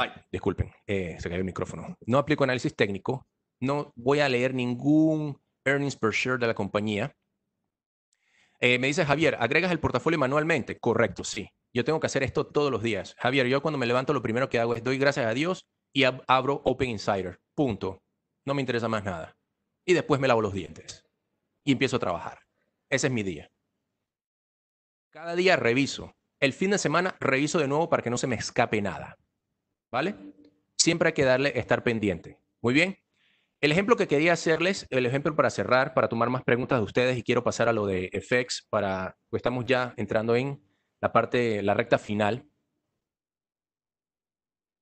Ay, disculpen, eh, se cayó el micrófono. No aplico análisis técnico, no voy a leer ningún earnings per share de la compañía. Eh, me dice Javier, ¿agregas el portafolio manualmente? Correcto, sí. Yo tengo que hacer esto todos los días. Javier, yo cuando me levanto lo primero que hago es doy gracias a Dios y abro Open Insider. Punto. No me interesa más nada. Y después me lavo los dientes y empiezo a trabajar. Ese es mi día. Cada día reviso. El fin de semana reviso de nuevo para que no se me escape nada. ¿vale? Siempre hay que darle estar pendiente. Muy bien. El ejemplo que quería hacerles, el ejemplo para cerrar, para tomar más preguntas de ustedes y quiero pasar a lo de FX para, pues, estamos ya entrando en la parte, la recta final.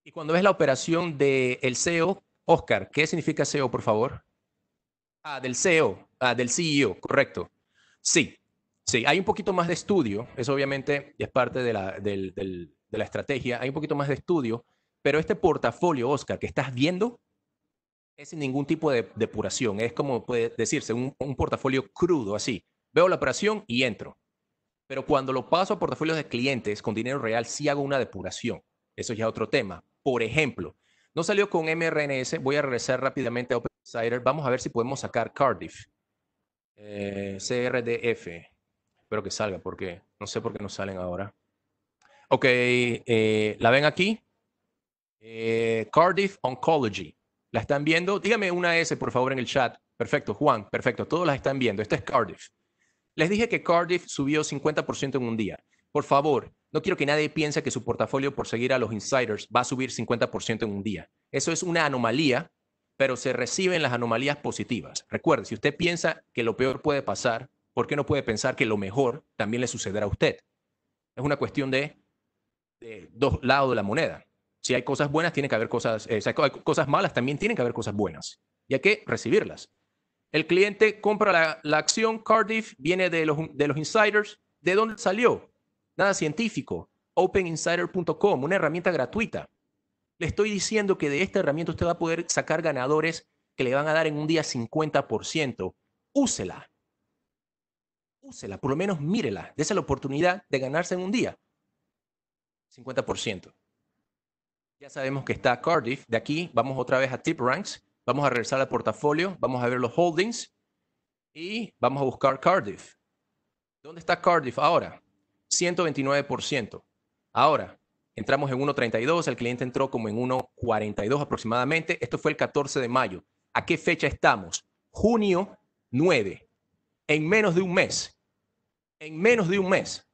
Y cuando ves la operación del el CEO, Oscar, ¿qué significa CEO, por favor? Ah, del CEO, ah, del CEO, correcto. Sí, sí, hay un poquito más de estudio, eso obviamente es parte de la, de la estrategia, hay un poquito más de estudio pero este portafolio, Oscar, que estás viendo, es sin ningún tipo de depuración. Es como puede decirse, un, portafolio crudo, así. Veo la operación y entro. Pero cuando lo paso a portafolios de clientes con dinero real, sí hago una depuración. Eso ya es otro tema. Por ejemplo, no salió con MRNS. Voy a regresar rápidamente a Insider. Vamos a ver si podemos sacar Cardiff. Eh, CRDF. Espero que salga porque no sé por qué no salen ahora. Ok, eh, la ven aquí. Eh, Cardiff Oncology. ¿La están viendo? Dígame una S, por favor, en el chat. Perfecto, Juan, perfecto. Todos las están viendo. Esta es Cardiff. Les dije que Cardiff subió 50% en un día. Por favor, no quiero que nadie piense que su portafolio por seguir a los insiders va a subir 50% en un día. Eso es una anomalía, pero se reciben las anomalías positivas. Recuerde, si usted piensa que lo peor puede pasar, ¿por qué no puede pensar que lo mejor también le sucederá a usted? Es una cuestión de dos lados de la moneda. Si hay cosas buenas, tiene que haber cosas, eh, cosas malas, también tienen que haber cosas buenas. Y hay que recibirlas. El cliente compra la, acción Cardiff, viene de los, de los insiders. ¿De dónde salió? Nada científico. OpenInsider.com, una herramienta gratuita. Le estoy diciendo que de esta herramienta usted va a poder sacar ganadores que le van a dar en un día 50%. Úsela. Úsela, por lo menos mírela. Dese la oportunidad de ganarse en un día. 50%. Ya sabemos que está Cardiff. De aquí vamos otra vez a Tip Ranks. Vamos a regresar al portafolio. Vamos a ver los holdings. Y vamos a buscar Cardiff. ¿Dónde está Cardiff ahora? 129%. Ahora, entramos en 1.32, el cliente entró como en 1.42 aproximadamente. Esto fue el 14 de mayo. ¿A qué fecha estamos? Junio 9. En menos de un mes. En menos de un mes.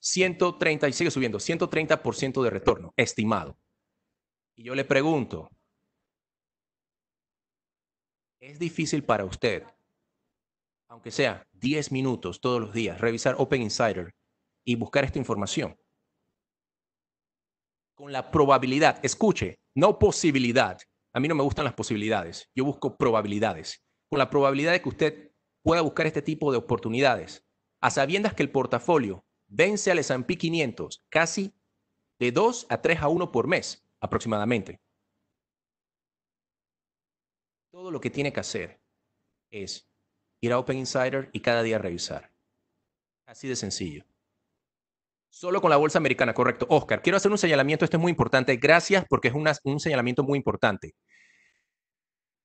130 y sigue subiendo, 130% de retorno estimado. Y yo le pregunto, ¿es difícil para usted, aunque sea 10 minutos todos los días, revisar Open Insider y buscar esta información? Con la probabilidad, escuche, no posibilidad. A mí no me gustan las posibilidades, yo busco probabilidades. Con la probabilidad de que usted pueda buscar este tipo de oportunidades, a sabiendas que el portafolio vence al S&P 500 casi de 2 a 3 a 1 por mes aproximadamente. Todo lo que tiene que hacer es ir a Open Insider y cada día revisar. Así de sencillo. Solo con la bolsa americana, correcto. Oscar, quiero hacer un señalamiento, esto es muy importante. Gracias porque es un señalamiento muy importante.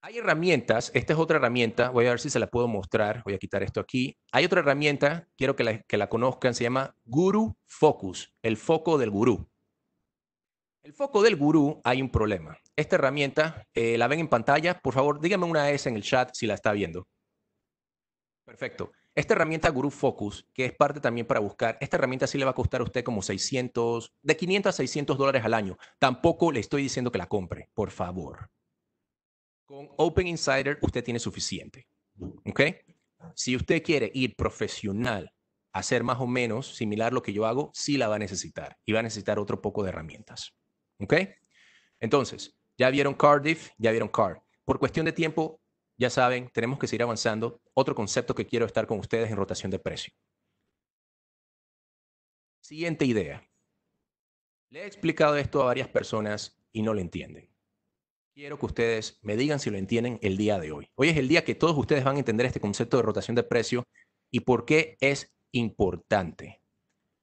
Hay herramientas, esta es otra herramienta, voy a ver si se la puedo mostrar, voy a quitar esto aquí. Hay otra herramienta, quiero que la, que la conozcan, se llama Guru Focus, el foco del gurú. El foco del gurú, hay un problema. Esta herramienta, eh, ¿la ven en pantalla? Por favor, díganme una S en el chat si la está viendo. Perfecto. Esta herramienta Guru Focus, que es parte también para buscar, esta herramienta sí le va a costar a usted como 600, de 500 a 600 dólares al año. Tampoco le estoy diciendo que la compre, por favor. Con Open Insider usted tiene suficiente. ¿Ok? Si usted quiere ir profesional, hacer más o menos similar lo que yo hago, sí la va a necesitar y va a necesitar otro poco de herramientas. ¿Ok? Entonces, ya vieron Cardiff, ya vieron Car. Por cuestión de tiempo, ya saben, tenemos que seguir avanzando. Otro concepto que quiero estar con ustedes en rotación de precio. Siguiente idea. Le he explicado esto a varias personas y no lo entienden. Quiero que ustedes me digan si lo entienden el día de hoy. Hoy es el día que todos ustedes van a entender este concepto de rotación de precio y por qué es importante.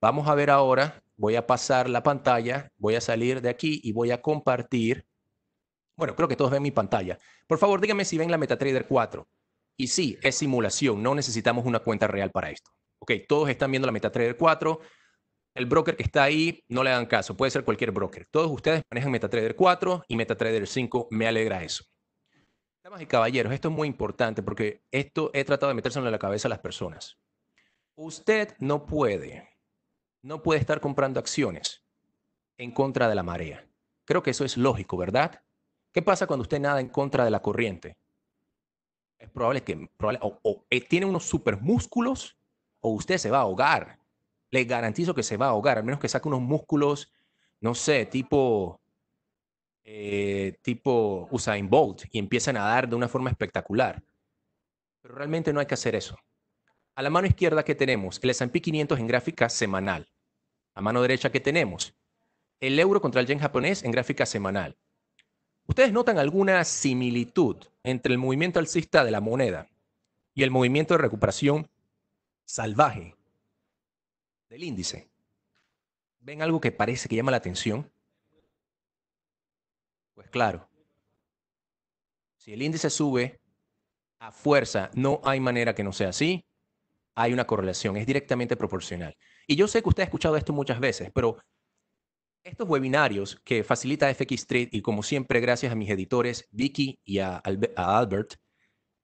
Vamos a ver ahora voy a pasar la pantalla, voy a salir de aquí y voy a compartir. Bueno, creo que todos ven mi pantalla. Por favor, díganme si ven la MetaTrader 4. Y sí, es simulación, no necesitamos una cuenta real para esto. Ok, todos están viendo la MetaTrader 4. El broker que está ahí, no le dan caso, puede ser cualquier broker. Todos ustedes manejan MetaTrader 4 y MetaTrader 5, me alegra eso. Damas y caballeros, esto es muy importante porque esto he tratado de metérselo en la cabeza a las personas. Usted no puede no puede estar comprando acciones en contra de la marea. Creo que eso es lógico, ¿verdad? ¿Qué pasa cuando usted nada en contra de la corriente? Es probable que probable, o, eh, tiene unos supermúsculos o usted se va a ahogar. Le garantizo que se va a ahogar, al menos que saque unos músculos, no sé, tipo, eh, tipo Usain Bolt y empiece a nadar de una forma espectacular. Pero realmente no hay que hacer eso. A la mano izquierda que tenemos el S&P 500 en gráfica semanal. A mano derecha que tenemos el euro contra el yen japonés en gráfica semanal. ¿Ustedes notan alguna similitud entre el movimiento alcista de la moneda y el movimiento de recuperación salvaje del índice? ¿Ven algo que parece que llama la atención? Pues claro, si el índice sube a fuerza, no hay manera que no sea así hay una correlación, es directamente proporcional. Y yo sé que usted ha escuchado esto muchas veces, pero estos webinarios que facilita FX Street y como siempre gracias a mis editores Vicky y a, Albert,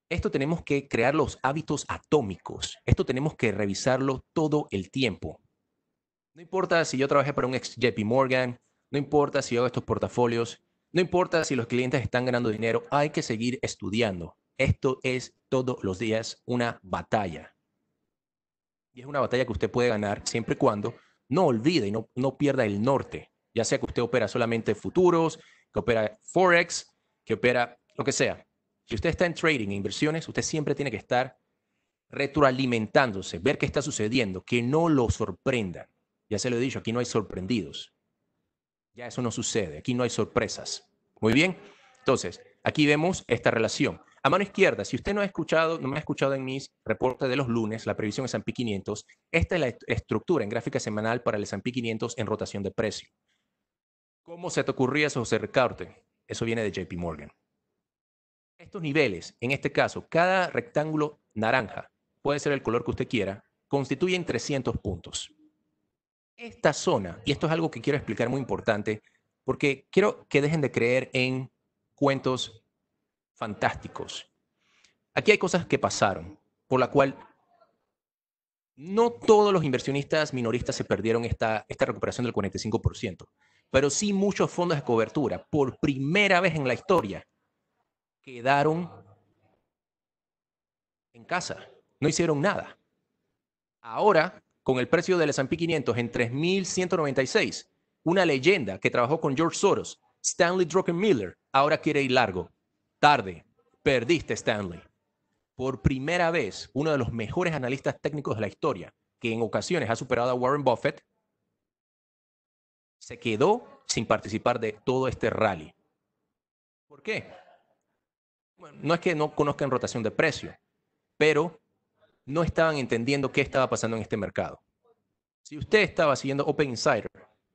esto tenemos que crear los hábitos atómicos, esto tenemos que revisarlo todo el tiempo. No importa si yo trabajé para un ex JP Morgan, no importa si hago estos portafolios, no importa si los clientes están ganando dinero, hay que seguir estudiando. Esto es todos los días una batalla. Y es una batalla que usted puede ganar siempre y cuando no olvide y no, no pierda el norte, ya sea que usted opera solamente futuros, que opera forex, que opera lo que sea. Si usted está en trading, en inversiones, usted siempre tiene que estar retroalimentándose, ver qué está sucediendo, que no lo sorprendan. Ya se lo he dicho, aquí no hay sorprendidos. Ya eso no sucede, aquí no hay sorpresas. Muy bien, entonces, aquí vemos esta relación. A mano izquierda, si usted no ha escuchado, no me ha escuchado en mis reportes de los lunes, la previsión S&P 500, esta es la estructura en gráfica semanal para el S&P 500 en rotación de precio. ¿Cómo se te ocurría eso, José Ricardo? Eso viene de JP Morgan. Estos niveles, en este caso, cada rectángulo naranja, puede ser el color que usted quiera, constituyen 300 puntos. Esta zona, y esto es algo que quiero explicar muy importante, porque quiero que dejen de creer en cuentos fantásticos. Aquí hay cosas que pasaron, por la cual no todos los inversionistas minoristas se perdieron esta, recuperación del 45%, pero sí muchos fondos de cobertura, por primera vez en la historia, quedaron en casa, no hicieron nada. Ahora, con el precio del S&P 500 en 3.196, una leyenda que trabajó con George Soros, Stanley Druckenmiller, ahora quiere ir largo. Tarde, perdiste Stanley. Por primera vez, uno de los mejores analistas técnicos de la historia, que en ocasiones ha superado a Warren Buffett, se quedó sin participar de todo este rally. ¿Por qué? no es que no conozcan rotación de precio, pero no estaban entendiendo qué estaba pasando en este mercado. Si usted estaba siguiendo Open Insider,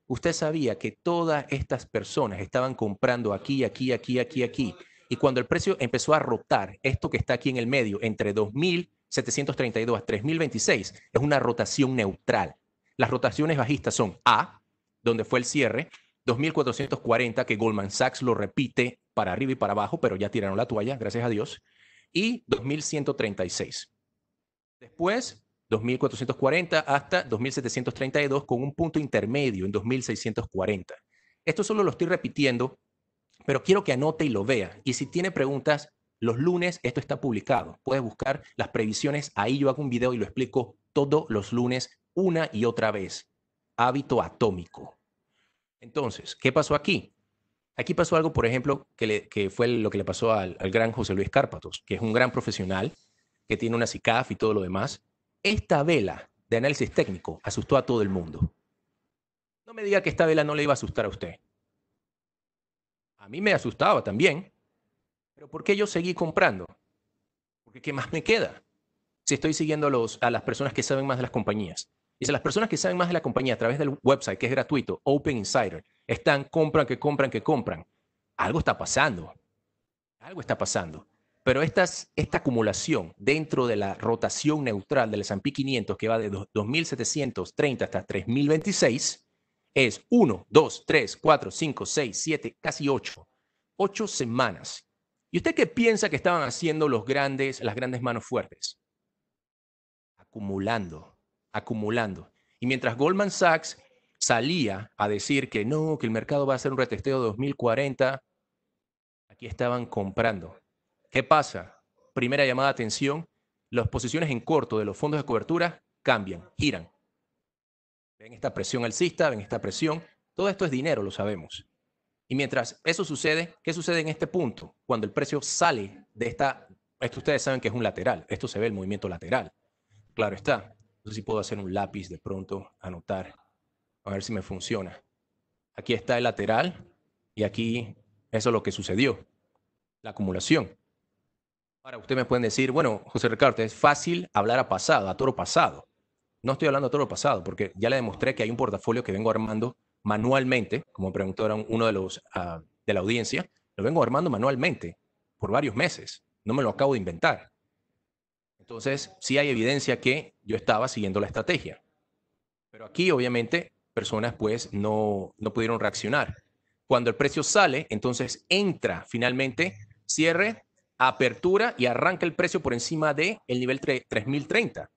usted sabía que todas estas personas estaban comprando aquí, aquí, aquí, aquí, aquí, y cuando el precio empezó a rotar, esto que está aquí en el medio, entre 2.732 a 3.026, es una rotación neutral. Las rotaciones bajistas son A, donde fue el cierre, 2.440, que Goldman Sachs lo repite para arriba y para abajo, pero ya tiraron la toalla, gracias a Dios, y 2.136. Después, 2.440 hasta 2.732 con un punto intermedio en 2.640. Esto solo lo estoy repitiendo pero quiero que anote y lo vea. Y si tiene preguntas, los lunes esto está publicado. Puedes buscar las previsiones. Ahí yo hago un video y lo explico todos los lunes una y otra vez. Hábito atómico. Entonces, ¿qué pasó aquí? Aquí pasó algo, por ejemplo, que, fue lo que le pasó al, gran José Luis Cárpatos, que es un gran profesional, que tiene una SICAF y todo lo demás. Esta vela de análisis técnico asustó a todo el mundo. No me diga que esta vela no le iba a asustar a usted. A mí me asustaba también, pero ¿por qué yo seguí comprando? Porque ¿qué más me queda? Si estoy siguiendo a, las personas que saben más de las compañías. Y si las personas que saben más de la compañía a través del website, que es gratuito, Open Insider, están, compran, que compran, que compran, algo está pasando. Algo está pasando. Pero esta acumulación dentro de la rotación neutral del S&P 500, que va de 2.730 hasta 3.026, es 1, 2, 3, 4, 5, 6, 7, casi 8. 8 semanas. ¿Y usted qué piensa que estaban haciendo los grandes, las grandes manos fuertes? Acumulando, acumulando. Y mientras Goldman Sachs salía a decir que no, que el mercado va a hacer un retesteo de 2040, aquí estaban comprando. ¿Qué pasa? Primera llamada de atención, las posiciones en corto de los fondos de cobertura cambian, giran. Ven esta presión alcista, ven esta presión. Todo esto es dinero, lo sabemos. Y mientras eso sucede, ¿qué sucede en este punto? Cuando el precio sale de esta, esto ustedes saben que es un lateral, esto se ve el movimiento lateral. Claro está. No sé si puedo hacer un lápiz de pronto, anotar, a ver si me funciona. Aquí está el lateral y aquí eso es lo que sucedió, la acumulación. Ahora ustedes me pueden decir, bueno, José Ricardo, es fácil hablar a pasado, a toro pasado. No estoy hablando de todo lo pasado, porque ya le demostré que hay un portafolio que vengo armando manualmente, como preguntó uno de los ah, de la audiencia, lo vengo armando manualmente por varios meses. No me lo acabo de inventar. Entonces, sí hay evidencia que yo estaba siguiendo la estrategia. Pero aquí, obviamente, personas pues no, no pudieron reaccionar. Cuando el precio sale, entonces entra finalmente cierre, apertura y arranca el precio por encima de el nivel 3030.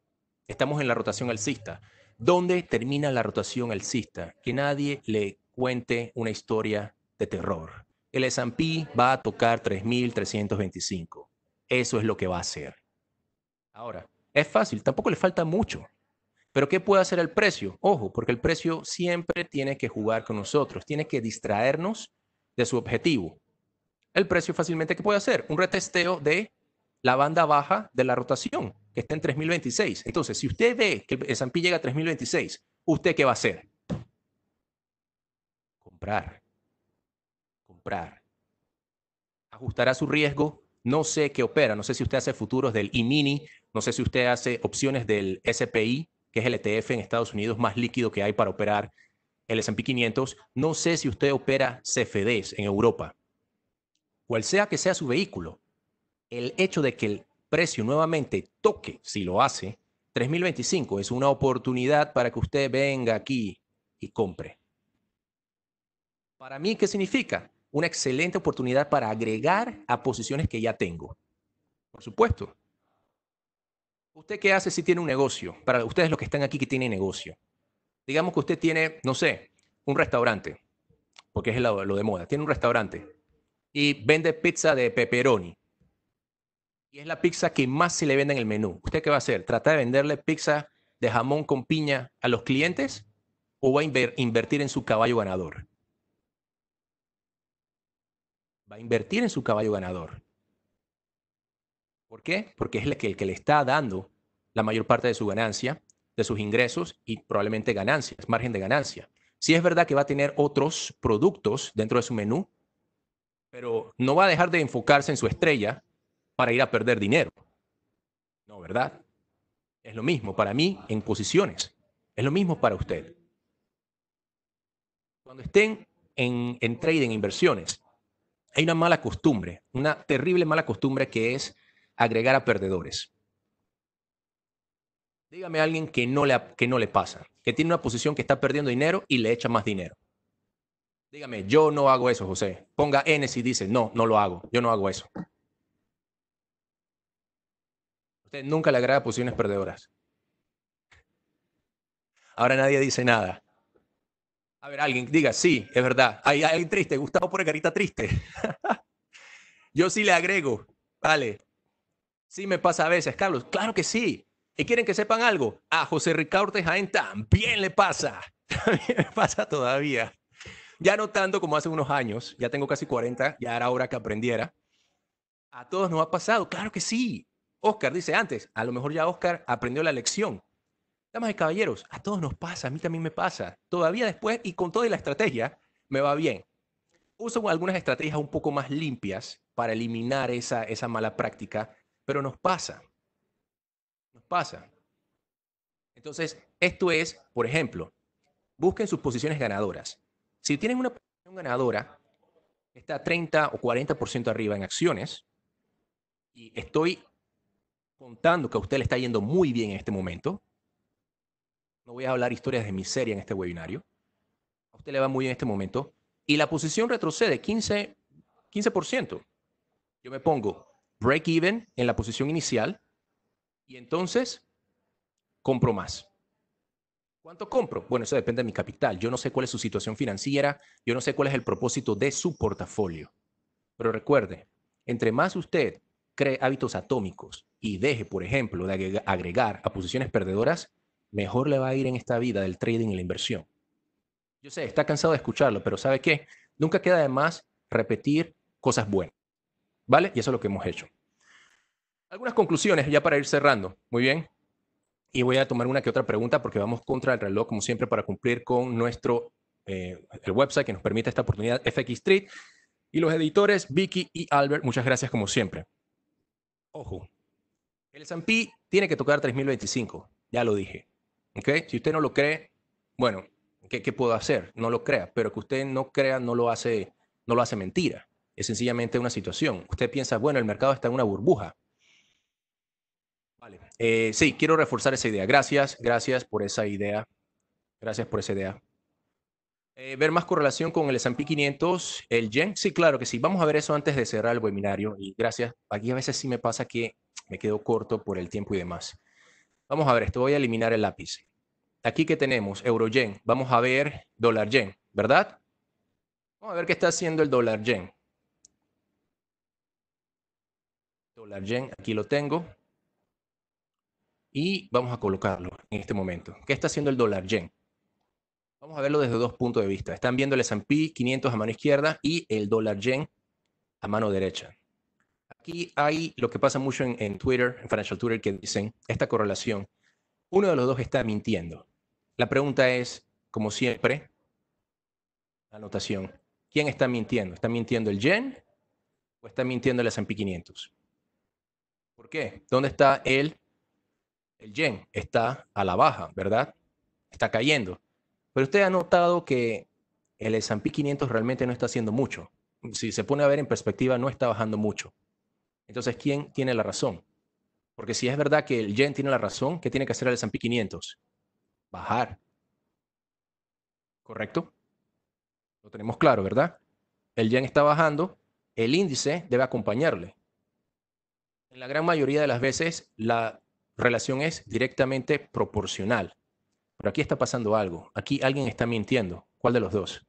Estamos en la rotación alcista. ¿Dónde termina la rotación alcista? Que nadie le cuente una historia de terror. El S&P va a tocar 3.325. Eso es lo que va a hacer. Ahora, es fácil, tampoco le falta mucho. Pero ¿qué puede hacer el precio? Ojo, porque el precio siempre tiene que jugar con nosotros, tiene que distraernos de su objetivo. El precio fácilmente ¿qué puede hacer un retesteo de la banda baja de la rotación que está en 3026. Entonces, si usted ve que el S&P llega a 3026, ¿usted qué va a hacer? Comprar. Comprar. Ajustará su riesgo. No sé qué opera. No sé si usted hace futuros del IMINI. No sé si usted hace opciones del SPI, que es el ETF en Estados Unidos más líquido que hay para operar el S&P 500. No sé si usted opera CFDs en Europa. Cual sea que sea su vehículo, el hecho de que el precio nuevamente toque, si lo hace, 3025 es una oportunidad para que usted venga aquí y compre. Para mí, ¿qué significa? Una excelente oportunidad para agregar a posiciones que ya tengo. Por supuesto. ¿Usted qué hace si tiene un negocio? Para ustedes los que están aquí que tienen negocio. Digamos que usted tiene, no sé, un restaurante, porque es lo, de moda. Tiene un restaurante y vende pizza de pepperoni y es la pizza que más se le vende en el menú. ¿Usted qué va a hacer? ¿Trata de venderle pizza de jamón con piña a los clientes o va a invertir en su caballo ganador? Va a invertir en su caballo ganador. ¿Por qué? Porque es el que, el que le está dando la mayor parte de su ganancia, de sus ingresos y probablemente ganancias, margen de ganancia. Sí es verdad que va a tener otros productos dentro de su menú, pero no va a dejar de enfocarse en su estrella, para ir a perder dinero. No, ¿verdad? Es lo mismo para mí en posiciones. Es lo mismo para usted. Cuando estén en, trading, inversiones, hay una mala costumbre, una terrible mala costumbre que es agregar a perdedores. Dígame a alguien que no, le, que no le pasa, que tiene una posición que está perdiendo dinero y le echa más dinero. Dígame, yo no hago eso, José. Ponga N si dice, no, no lo hago, yo no hago eso nunca le agrada posiciones perdedoras. Ahora nadie dice nada. A ver, alguien diga, sí, es verdad. Hay alguien triste, Gustavo por carita triste. Yo sí le agrego, vale. Sí me pasa a veces, Carlos, claro que sí. ¿Y quieren que sepan algo? A José Ricardo Jaén también le pasa. También le pasa todavía. Ya no tanto como hace unos años, ya tengo casi 40, ya era hora que aprendiera. A todos nos ha pasado, claro que sí. Oscar dice antes, a lo mejor ya Oscar aprendió la lección. Damas y caballeros, a todos nos pasa, a mí también me pasa. Todavía después y con toda la estrategia, me va bien. Uso algunas estrategias un poco más limpias para eliminar esa, esa mala práctica, pero nos pasa. Nos pasa. Entonces, esto es, por ejemplo, busquen sus posiciones ganadoras. Si tienen una posición ganadora, está 30 o 40% arriba en acciones, y estoy contando que a usted le está yendo muy bien en este momento. No voy a hablar historias de miseria en este webinario. A usted le va muy bien en este momento. Y la posición retrocede 15, 15%. Yo me pongo break even en la posición inicial y entonces compro más. ¿Cuánto compro? Bueno, eso depende de mi capital. Yo no sé cuál es su situación financiera, yo no sé cuál es el propósito de su portafolio. Pero recuerde, entre más usted cree hábitos atómicos y deje, por ejemplo, de agregar a posiciones perdedoras, mejor le va a ir en esta vida del trading y la inversión. Yo sé, está cansado de escucharlo, pero ¿sabe qué? Nunca queda de más repetir cosas buenas. ¿Vale? Y eso es lo que hemos hecho. Algunas conclusiones ya para ir cerrando. Muy bien. Y voy a tomar una que otra pregunta porque vamos contra el reloj, como siempre, para cumplir con nuestro eh, el website que nos permite esta oportunidad, FX Street. Y los editores, Vicky y Albert, muchas gracias como siempre. Ojo, el S&P tiene que tocar 3025, ya lo dije. ¿Okay? Si usted no lo cree, bueno, ¿qué, puedo hacer? No lo crea, pero que usted no crea no lo hace, no lo hace mentira. Es sencillamente una situación. Usted piensa, bueno, el mercado está en una burbuja. Vale. Eh, sí, quiero reforzar esa idea. Gracias, gracias por esa idea. Gracias por esa idea. Eh, ver más correlación con el S&P 500, el Yen, sí, claro que sí. Vamos a ver eso antes de cerrar el webinario y gracias. Aquí a veces sí me pasa que me quedo corto por el tiempo y demás. Vamos a ver esto, voy a eliminar el lápiz. Aquí que tenemos Euro Yen. vamos a ver dólar yen, ¿verdad? Vamos a ver qué está haciendo el dólar yen. Dólar yen, aquí lo tengo. Y vamos a colocarlo en este momento. ¿Qué está haciendo el dólar yen? Vamos a verlo desde dos puntos de vista. Están viendo el S&P 500 a mano izquierda y el dólar yen a mano derecha. Aquí hay lo que pasa mucho en, Twitter, en Financial Twitter, que dicen esta correlación. Uno de los dos está mintiendo. La pregunta es, como siempre, anotación, ¿quién está mintiendo? ¿Está mintiendo el yen o está mintiendo el S&P 500? ¿Por qué? ¿Dónde está el, el yen? Está a la baja, ¿verdad? Está cayendo. Pero usted ha notado que el S&P 500 realmente no está haciendo mucho. Si se pone a ver en perspectiva, no está bajando mucho. Entonces, ¿quién tiene la razón? Porque si es verdad que el yen tiene la razón, ¿qué tiene que hacer el S&P 500? Bajar. ¿Correcto? Lo tenemos claro, ¿verdad? El yen está bajando, el índice debe acompañarle. En la gran mayoría de las veces, la relación es directamente proporcional. Pero aquí está pasando algo. Aquí alguien está mintiendo. ¿Cuál de los dos?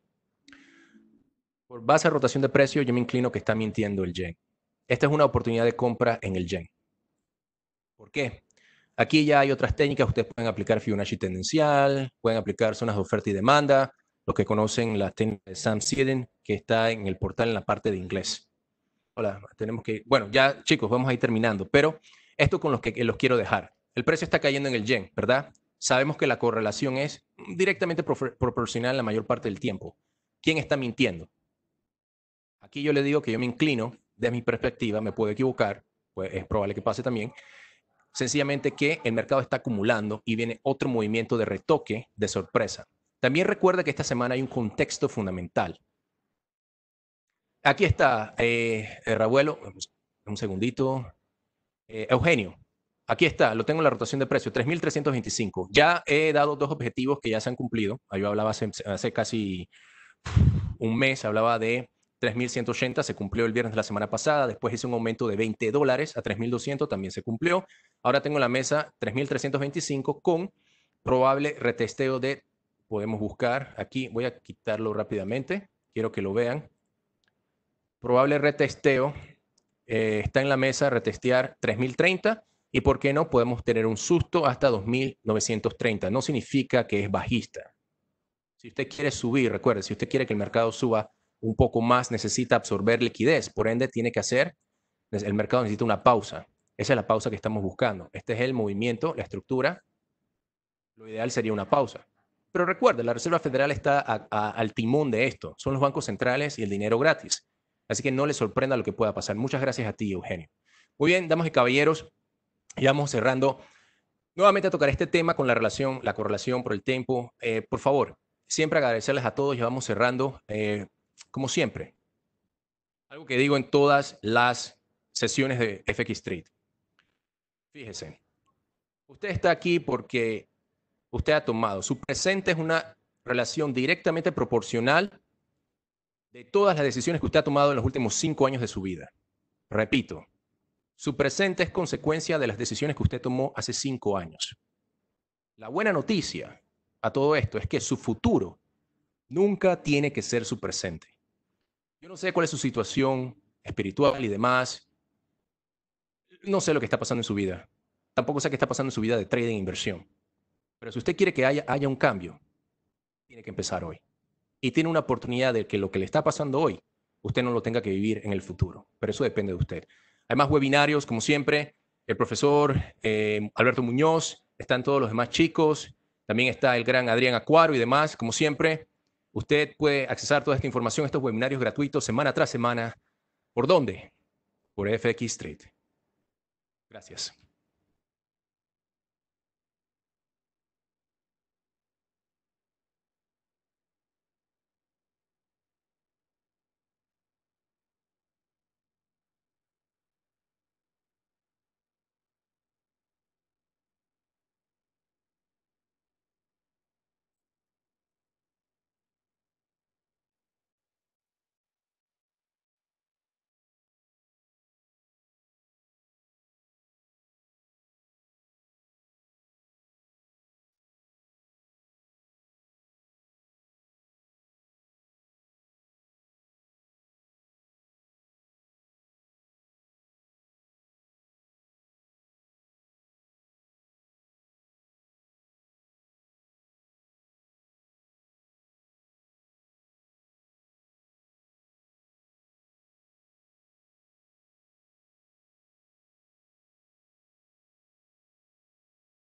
Por base a rotación de precio, yo me inclino que está mintiendo el yen. Esta es una oportunidad de compra en el yen. ¿Por qué? Aquí ya hay otras técnicas. Ustedes pueden aplicar Fibonacci tendencial, pueden aplicar zonas de oferta y demanda, los que conocen las técnica de Sam Sieden, que está en el portal en la parte de inglés. Hola, tenemos que... Bueno, ya chicos, vamos a ir terminando, pero esto con los que los quiero dejar. El precio está cayendo en el yen, ¿verdad? sabemos que la correlación es directamente proporcional la mayor parte del tiempo. ¿Quién está mintiendo? Aquí yo le digo que yo me inclino, de mi perspectiva, me puedo equivocar, pues es probable que pase también, sencillamente que el mercado está acumulando y viene otro movimiento de retoque de sorpresa. También recuerda que esta semana hay un contexto fundamental. Aquí está, eh, eh Rabuelo, un segundito. Eh, Eugenio, Aquí está, lo tengo en la rotación de precio, 3.325. Ya he dado dos objetivos que ya se han cumplido. Ah, yo hablaba hace, casi un mes, hablaba de 3.180, se cumplió el viernes de la semana pasada, después hice un aumento de 20 dólares a 3.200, también se cumplió. Ahora tengo en la mesa 3.325 con probable retesteo de, podemos buscar aquí, voy a quitarlo rápidamente, quiero que lo vean. Probable retesteo, eh, está en la mesa retestear 3.030 y por qué no podemos tener un susto hasta 2930. No significa que es bajista. Si usted quiere subir, recuerde, si usted quiere que el mercado suba un poco más, necesita absorber liquidez. Por ende, tiene que hacer, el mercado necesita una pausa. Esa es la pausa que estamos buscando. Este es el movimiento, la estructura. Lo ideal sería una pausa. Pero recuerde, la Reserva Federal está al timón de esto. Son los bancos centrales y el dinero gratis. Así que no le sorprenda lo que pueda pasar. Muchas gracias a ti, Eugenio. Muy bien, damas y caballeros, y vamos cerrando. Nuevamente a tocar este tema con la relación, la correlación por el tiempo. Eh, por favor, siempre agradecerles a todos. y vamos cerrando, eh, como siempre. Algo que digo en todas las sesiones de FX Street. Fíjese, usted está aquí porque usted ha tomado. Su presente es una relación directamente proporcional de todas las decisiones que usted ha tomado en los últimos cinco años de su vida. Repito, su presente es consecuencia de las decisiones que usted tomó hace cinco años. La buena noticia a todo esto es que su futuro nunca tiene que ser su presente. Yo no sé cuál es su situación espiritual y demás. No sé lo que está pasando en su vida. Tampoco sé qué está pasando en su vida de trading e inversión. Pero si usted quiere que haya, haya un cambio, tiene que empezar hoy. Y tiene una oportunidad de que lo que le está pasando hoy, usted no lo tenga que vivir en el futuro. Pero eso depende de usted. Hay más webinarios, como siempre. El profesor eh, Alberto Muñoz, están todos los demás chicos. También está el gran Adrián Acuaro y demás, como siempre. Usted puede accesar toda esta información, estos webinarios gratuitos, semana tras semana. ¿Por dónde? Por FX Street. Gracias.